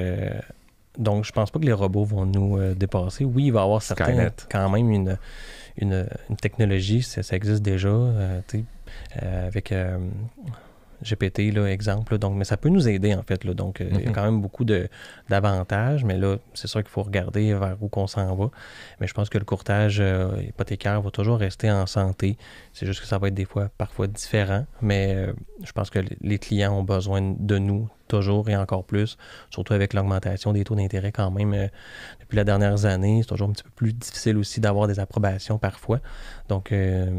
Speaker 2: donc, je pense pas que les robots vont nous dépasser. Oui, il va y avoir certains, quand même une, une, technologie, ça, existe déjà, avec GPT, là, exemple. donc, mais ça peut nous aider, en fait. Là, donc, euh, il y a mhm. quand même beaucoup d'avantages, mais là, c'est sûr qu'il faut regarder vers où qu'on s'en va. Mais je pense que le courtage euh, hypothécaire va toujours rester en santé. C'est juste que ça va être des fois, parfois différent, mais euh, je pense que les clients ont besoin de nous toujours et encore plus, surtout avec l'augmentation des taux d'intérêt quand même les dernières années. C'est toujours un petit peu plus difficile aussi d'avoir des approbations parfois. Donc, euh,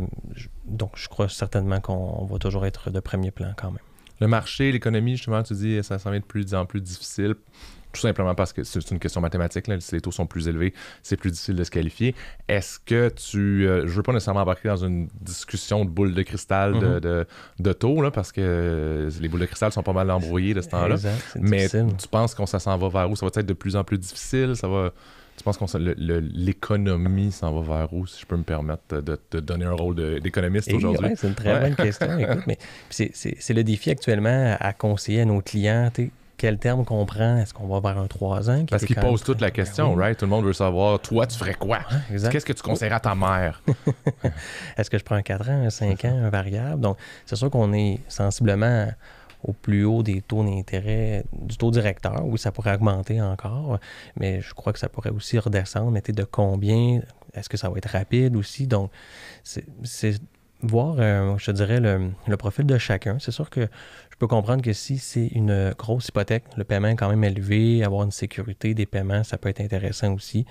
Speaker 2: donc je crois certainement qu'on va toujours être
Speaker 1: de premier plan quand même. Le marché, l'économie, justement, tu dis, ça s'en vient de plus en plus difficile tout simplement parce que c'est une question mathématique. si les taux sont plus élevés, c'est plus difficile de se qualifier. Est-ce que tu. Je euh, je veux pas nécessairement embarquer dans une discussion de boule de cristal de, mhm. de, taux, parce que les boules de cristal sont pas mal embrouillées de ce temps-là. Mais tu penses qu'on ça s'en va vers où Ça va être de plus en plus difficile Ça va. Tu penses qu'on l'économie s'en va vers où, si je peux me permettre de, te donner un rôle d'économiste aujourd'hui? c'est une très bonne question.
Speaker 2: mais c'est le défi actuellement à, à conseiller à
Speaker 1: nos clients quel terme qu'on prend. Est-ce qu'on
Speaker 2: va vers un 3 ans? Parce qu'il pose toute
Speaker 1: la question, right? Tout le monde veut savoir, toi, tu ferais quoi? Qu'est-ce que tu conseillerais à ta mère?
Speaker 2: Est-ce que je prends un 4 ans, un 5 ans, un variable? Donc, c'est sûr qu'on est sensiblement au plus haut des taux d'intérêt du taux directeur. où ça pourrait augmenter encore, mais je crois que ça pourrait aussi redescendre. Mais de combien? Est-ce que ça va être rapide aussi? Donc, c'est voir, euh, je dirais, le profil de chacun. C'est sûr que je peux comprendre que si c'est une grosse hypothèque, le paiement est quand même élevé, avoir une sécurité des paiements, ça peut être intéressant aussi.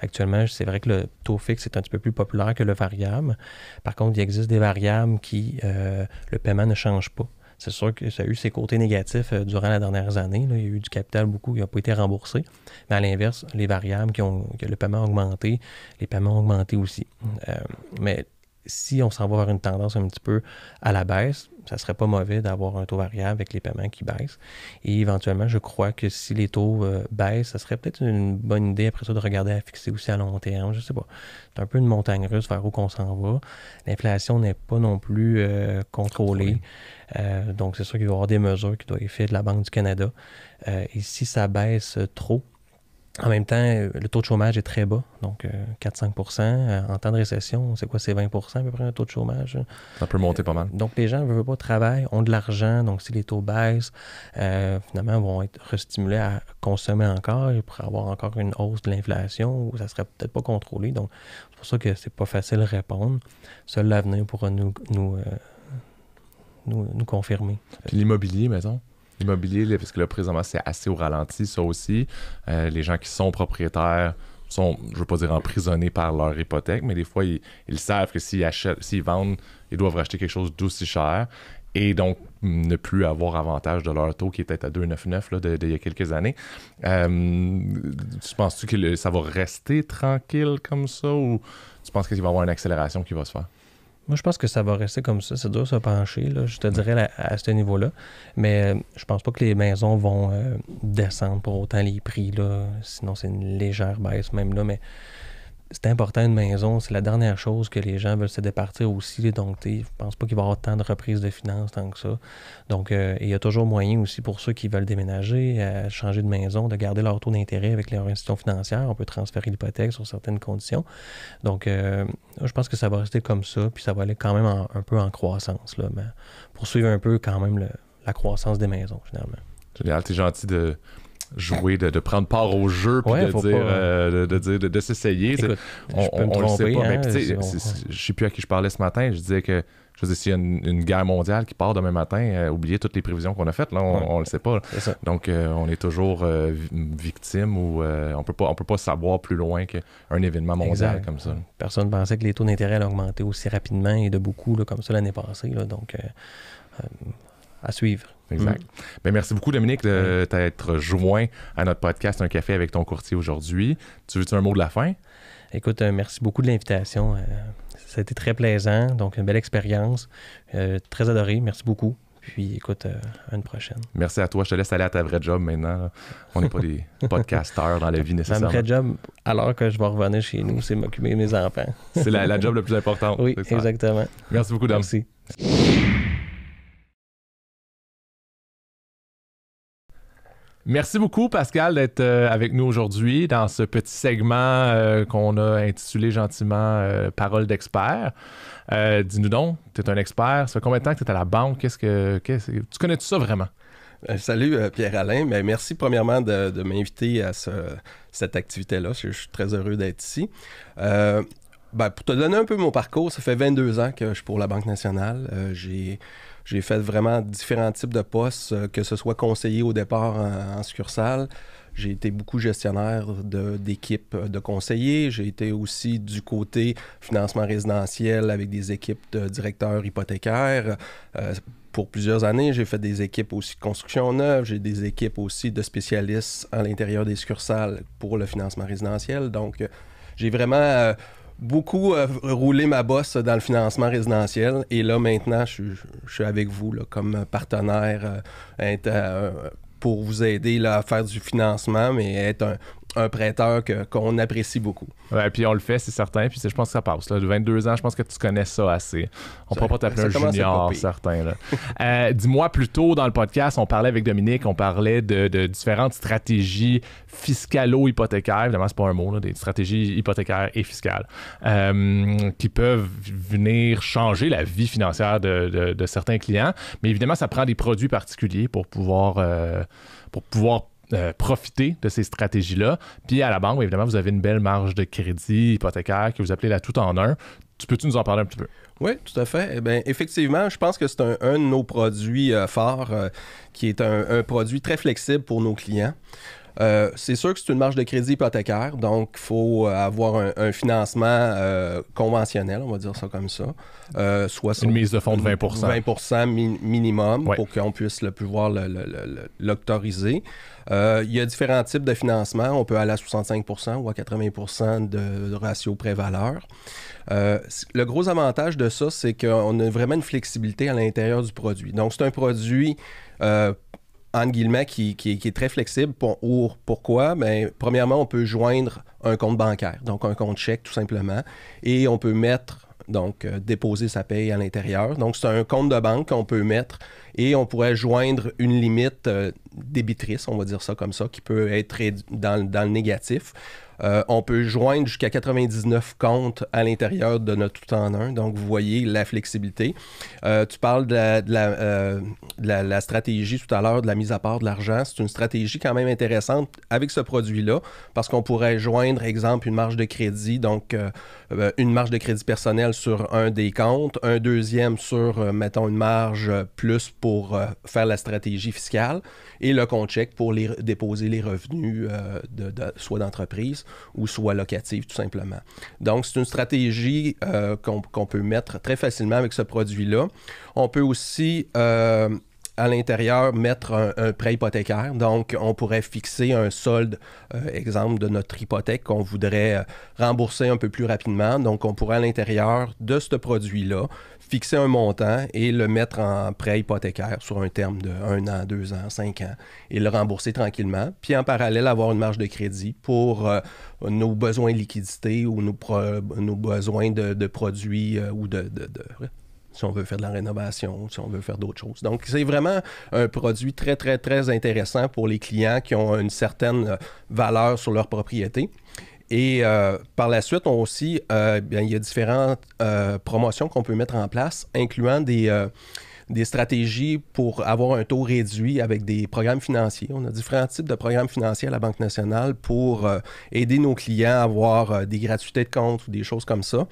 Speaker 2: Actuellement, c'est vrai que le taux fixe est un petit peu plus populaire que le variable. Par contre, il existe des variables qui euh, le paiement ne change pas. C'est sûr que ça a eu ses côtés négatifs euh, durant les dernières années. il y a eu du capital beaucoup qui n'a pas été remboursé. Mais à l'inverse, les variables qui ont le paiement augmenté, les paiements ont augmenté aussi. Euh, mais si on s'en va vers une tendance un petit peu à la baisse, ça ne serait pas mauvais d'avoir un taux variable avec les paiements qui baissent. Et éventuellement, je crois que si les taux euh, baissent, ça serait peut-être une bonne idée après ça de regarder à fixer aussi à long terme. Je sais pas. C'est un peu une montagne russe vers où qu'on s'en va. L'inflation n'est pas non plus euh, contrôlée. Euh, donc, c'est sûr qu'il va y avoir des mesures qui doivent être faites de la Banque du Canada. et si ça baisse trop, en même temps, euh, le taux de chômage est très bas, donc 4-5 euh, euh, En temps de récession, c'est quoi, c'est 20 à peu près un taux de chômage?
Speaker 1: Ça peut monter pas mal.
Speaker 2: Donc les gens ne veulent pas travail, ont de l'argent, donc si les taux baissent, finalement, vont être restimulés à consommer encore et pour avoir encore une hausse de l'inflation où ça ne serait peut-être pas contrôlé. Donc c'est pour ça que c'est pas facile de répondre. Seul l'avenir pourra nous, nous,
Speaker 1: nous, confirmer. l'immobilier, maison? l'immobilier, parce que là, présentement, c'est assez au ralenti, ça aussi. Euh, les gens qui sont propriétaires sont, je veux pas dire emprisonnés par leur hypothèque, mais des fois, ils, savent que s'ils achètent, s'ils vendent, ils doivent racheter quelque chose d'aussi cher et donc ne plus avoir avantage de leur taux qui était à 2,99 d'il y a quelques années. Euh, tu penses-tu que ça va rester tranquille comme ça ou tu penses qu'il va y avoir une accélération qui va se faire?
Speaker 2: Moi, je pense que ça va rester comme ça. C'est dur de se pencher, là, je te dirais, à ce niveau-là. Mais euh, je pense pas que les maisons vont euh, descendre pour autant les prix. Là. Sinon, c'est une légère baisse même là. Mais c'est important une maison, c'est la dernière chose que les gens veulent se départir aussi. Donc, tu ne pense pas qu'il va y avoir tant de reprises de finances tant que ça. Donc, euh, il y a toujours moyen aussi pour ceux qui veulent déménager, euh, changer de maison, de garder leur taux d'intérêt avec leur institution financière. On peut transférer l'hypothèque sur certaines conditions. Donc, euh, je pense que ça va rester comme ça, puis ça va aller quand même un peu en croissance, là, mais poursuivre un peu quand même la croissance des maisons, finalement.
Speaker 1: Génial, es gentil de, jouer, de, prendre part au jeu, puis euh, de, dire, de, s'essayer. on, sait pas. je ne sais plus à qui je parlais ce matin. Je disais que je veux s'il y a une, guerre mondiale qui part demain matin, euh, oubliez toutes les prévisions qu'on a faites. Là, on, ne le sait pas. Donc, euh, on est toujours victime ou on peut pas, on peut pas savoir plus loin qu'un événement mondial comme ça.
Speaker 2: Personne ne pensait que les taux d'intérêt allaient augmenter aussi rapidement et de beaucoup comme ça l'année passée. donc,
Speaker 1: à suivre. Exact. Mm. Ben, merci beaucoup, Dominique, de t'être joint à notre podcast Un café avec ton courtier aujourd'hui. Tu veux-tu un mot de la fin? Écoute, euh, merci beaucoup de
Speaker 2: l'invitation. Euh, ça a été très plaisant, donc une belle expérience. Euh, très adoré, merci beaucoup. Puis écoute, à une prochaine.
Speaker 1: Merci à toi. Je te laisse aller à ta vraie job maintenant. On n'est pas des podcasteurs dans la vie nécessairement. Ma vraie
Speaker 2: job, alors que je vais revenir chez nous, c'est m'occuper de mes enfants.
Speaker 1: c'est la, job la plus importante. Oui, exactement. Merci beaucoup, Dominique Merci. Merci beaucoup, Pascal, d'être euh, avec nous aujourd'hui dans ce petit segment euh, qu'on a intitulé gentiment euh, Parole d'expert. Dis-nous donc, tu es un expert. Ça fait combien de temps que tu es à la banque? Qu'est-ce que, tu connais tout ça vraiment?
Speaker 3: Salut Pierre-Alain, mais ben, merci premièrement de, m'inviter à cette activité-là. Je, suis très heureux d'être ici. Ben, pour te donner un peu mon parcours, ça fait 22 ans que je suis pour la Banque nationale. j'ai j'ai fait vraiment différents types de postes, euh, que ce soit conseiller au départ en, succursale. J'ai été beaucoup gestionnaire d'équipes euh, de, conseillers. J'ai été aussi du côté financement résidentiel avec des équipes de directeurs hypothécaires. Euh, pour plusieurs années, j'ai fait des équipes aussi de construction neuve, j'ai des équipes aussi de spécialistes à l'intérieur des succursales pour le financement résidentiel. Donc, j'ai vraiment beaucoup euh, roulé ma bosse dans le financement résidentiel et là maintenant je, suis avec vous là, comme partenaire euh, euh, pour vous aider là, à faire du financement mais être un, un prêteur qu'on apprécie beaucoup. Ouais, puis on le fait, c'est certain. Puis je pense que
Speaker 1: ça passe. De 22 ans, je pense que tu connais ça assez. On ne peut pas t'appeler un junior, certain. Euh, dis-moi, plus tôt dans le podcast, on parlait avec Dominique, on parlait de, différentes stratégies fiscalo-hypothécaires. Évidemment, c'est pas un mot, des stratégies hypothécaires et fiscales euh, qui peuvent venir changer la vie financière de, certains clients. Mais évidemment, ça prend des produits particuliers pour pouvoir, euh, pour pouvoir euh, profiter de ces stratégies-là. Puis à la banque, évidemment, vous avez une belle marge de crédit hypothécaire que vous appelez la tout
Speaker 3: en un. Tu peux-tu nous en parler un petit peu? Oui, tout à fait. Eh effectivement, je pense que c'est un, de nos produits forts euh, euh, qui est un, produit très flexible pour nos clients. Euh, c'est sûr que c'est une marge de crédit hypothécaire, donc il faut euh, avoir un, financement euh, conventionnel, on va dire ça comme ça. une mise de fonds de 20 20 minimum pour qu'on puisse le pouvoir l'autoriser. il y a différents types de financement. On peut aller à 65 ou à 80 de, de ratio pré-valeur. le gros avantage de ça, c'est qu'on a vraiment une flexibilité à l'intérieur du produit. Donc, c'est un produit Anne guillemets, qui, est très flexible. Pour, pourquoi? Ben, premièrement, on peut joindre un compte bancaire, donc un compte chèque tout simplement, et on peut mettre, donc euh, déposer sa paye à l'intérieur. Donc c'est un compte de banque qu'on peut mettre et on pourrait joindre une limite euh, débitrice, on va dire ça comme ça, qui peut être dans le négatif. Euh, on peut joindre jusqu'à 99 comptes à l'intérieur de notre tout en un. Donc, vous voyez la flexibilité. Euh, tu parles euh, de la, la, stratégie tout à l'heure de la mise à part de l'argent. C'est une stratégie quand même intéressante avec ce produit-là parce qu'on pourrait joindre, exemple, une marge de crédit. Donc, euh, une marge de crédit personnel sur un des comptes, un deuxième sur, euh, mettons, une marge euh, plus pour faire la stratégie fiscale, et le compte chèque pour déposer les revenus soit d'entreprise ou soit locative, tout simplement. Donc, c'est une stratégie qu'on peut mettre très facilement avec ce produit-là. On peut aussi à l'intérieur mettre un, prêt hypothécaire. Donc, on pourrait fixer un solde, euh, exemple, de notre hypothèque qu'on voudrait euh, rembourser un peu plus rapidement. Donc, on pourrait à l'intérieur de ce produit-là fixer un montant et le mettre en prêt hypothécaire sur un terme de un an, deux ans, cinq ans et le rembourser tranquillement. Puis en parallèle, avoir une marge de crédit pour euh, nos besoins de liquidité ou nos, nos besoins de, produits ou de si on veut faire de la rénovation, si on veut faire d'autres choses. Donc, c'est vraiment un produit très, très, très intéressant pour les clients qui ont une certaine euh, valeur sur leur propriété. Et euh, par la suite, on aussi, euh, il y a différentes promotions qu'on peut mettre en place, incluant des, des stratégies pour avoir un taux réduit avec des programmes financiers. On a différents types de programmes financiers à la Banque nationale pour euh, aider nos clients à avoir euh, des gratuités de compte ou des choses comme ça.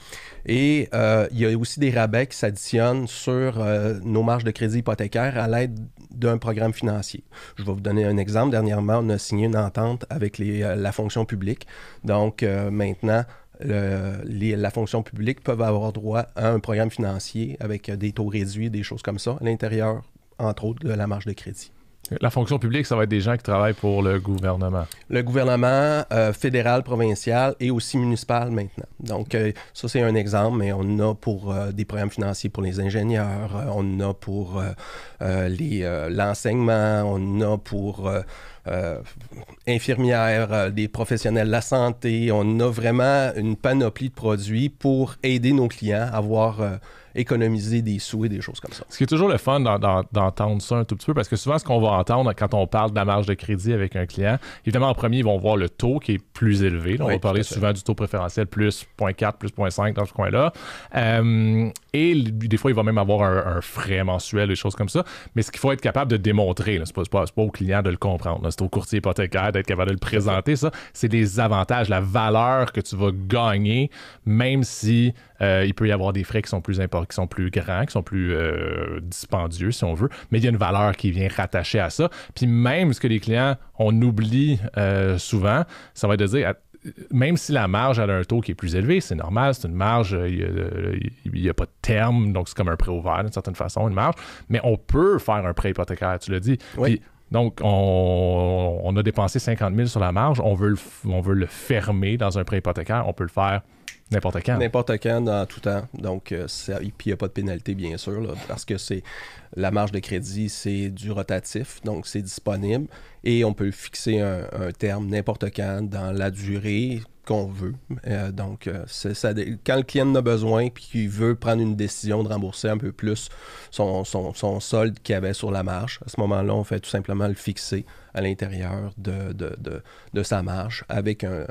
Speaker 3: Et euh, il y a aussi des rabais qui s'additionnent sur nos marges de crédit hypothécaire à l'aide d'un programme financier. Je vais vous donner un exemple. Dernièrement, on a signé une entente avec la fonction publique. Donc maintenant, la fonction publique peuvent avoir droit à un programme financier avec euh, des taux réduits, des choses comme ça, à l'intérieur, entre autres, de la marge de crédit.
Speaker 1: La fonction publique, ça va être des gens qui travaillent pour le gouvernement.
Speaker 3: Le gouvernement euh, fédéral, provincial et aussi municipal maintenant. Donc, euh, ça, c'est un exemple, mais on a pour des programmes financiers pour les ingénieurs, on a pour l'enseignement, on a pour euh, infirmières, euh, des professionnels de la santé. On a vraiment une panoplie de produits pour aider nos clients à avoir euh, économisé des sous et des choses comme ça. Ce qui est toujours le fun
Speaker 1: d'entendre ça un tout petit peu, parce que souvent, ce qu'on va entendre quand on parle de la marge de crédit avec un client, évidemment, en premier, ils vont voir le taux qui est plus élevé. on va parler souvent du taux préférentiel plus 0.4, plus 0.5 dans ce coin-là et des fois, il va même avoir un, frais mensuel, des choses comme ça. Mais ce qu'il faut être capable de démontrer, c'est pas, pas, pas, au client de le comprendre, c'est au courtier hypothécaire d'être capable de le présenter, ça. C'est des avantages, la valeur que tu vas gagner, même si euh, il peut y avoir des frais qui sont plus importants, qui sont plus grands, qui sont plus euh, dispendieux, si on veut. Mais il y a une valeur qui vient rattacher à ça. Puis même ce que les clients, on oublie euh, souvent, ça va être de dire même si la marge a un taux qui est plus élevé, c'est normal, c'est une marge, euh, il n'y euh, a, pas de terme, donc c'est comme un prêt ouvert d'une certaine façon, une marge, mais on peut faire un prêt hypothécaire, tu l'as dit. Oui. donc, on, a dépensé 50 000 sur la marge, veut, on veut le fermer dans un prêt hypothécaire, on peut le faire N'importe quand. N'importe
Speaker 3: quand, dans tout temps. Donc, euh, ça, il n'y a pas de pénalité, bien sûr, parce que c'est la marge de crédit, c'est du rotatif, donc c'est disponible. Et on peut fixer un, un terme n'importe quand dans la durée, qu'on veut. Euh, donc, euh, ça, quand le client en a besoin et qu'il veut prendre une décision de rembourser un peu plus son, son, solde qu'il avait sur la marge, à ce moment-là, on fait tout simplement le fixer à l'intérieur de, de, sa marge avec un,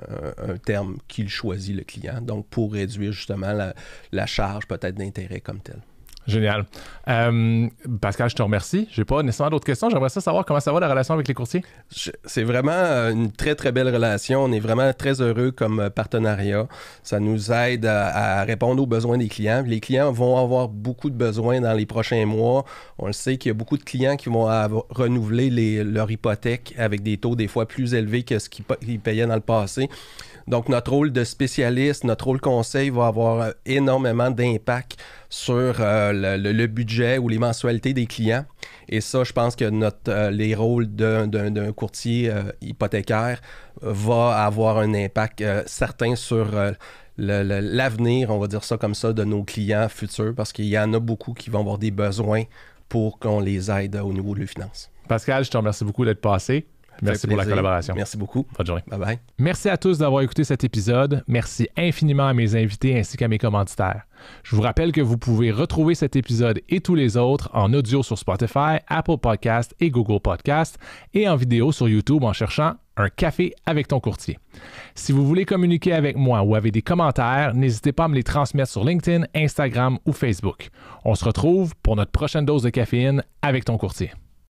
Speaker 3: terme qu'il choisit, le client, donc pour réduire justement la, charge peut-être d'intérêt comme tel
Speaker 1: Génial. Euh, Pascal, je te
Speaker 3: remercie. Je n'ai pas nécessairement d'autres questions. J'aimerais savoir comment ça va la relation avec les courtiers. C'est vraiment euh, une très très belle relation. On est vraiment très heureux comme euh, partenariat. Ça nous aide à, répondre aux besoins des clients. Les clients vont avoir beaucoup de besoins dans les prochains mois. On le sait qu'il y a beaucoup de clients qui vont renouveler les, leur hypothèque avec des taux des fois plus élevés que ce qu'ils payaient dans le passé. Donc, notre rôle de spécialiste, notre rôle conseil va avoir euh, énormément d'impact sur euh, le, budget ou les mensualités des clients. Et ça, je pense que euh, les rôles d'un courtier hypothécaire va avoir un impact certain sur l'avenir, on va dire ça comme ça, de nos clients futurs, parce qu'il y en a beaucoup qui vont avoir des besoins pour qu'on les aide au niveau de la finances. Pascal, je te remercie beaucoup d'être passé. Merci pour la collaboration. Merci beaucoup.
Speaker 1: Bye bye. Merci à tous d'avoir écouté cet épisode. Merci infiniment à mes invités ainsi qu'à mes commanditaires. Je vous rappelle que vous pouvez retrouver cet épisode et tous les autres en audio sur Spotify, Apple Podcast et Google Podcast et en vidéo sur YouTube en cherchant un café avec ton courtier. Si vous voulez communiquer avec moi ou avez des commentaires, n'hésitez pas à me les transmettre sur LinkedIn, Instagram ou Facebook. On se retrouve pour notre prochaine dose de caféine avec ton courtier.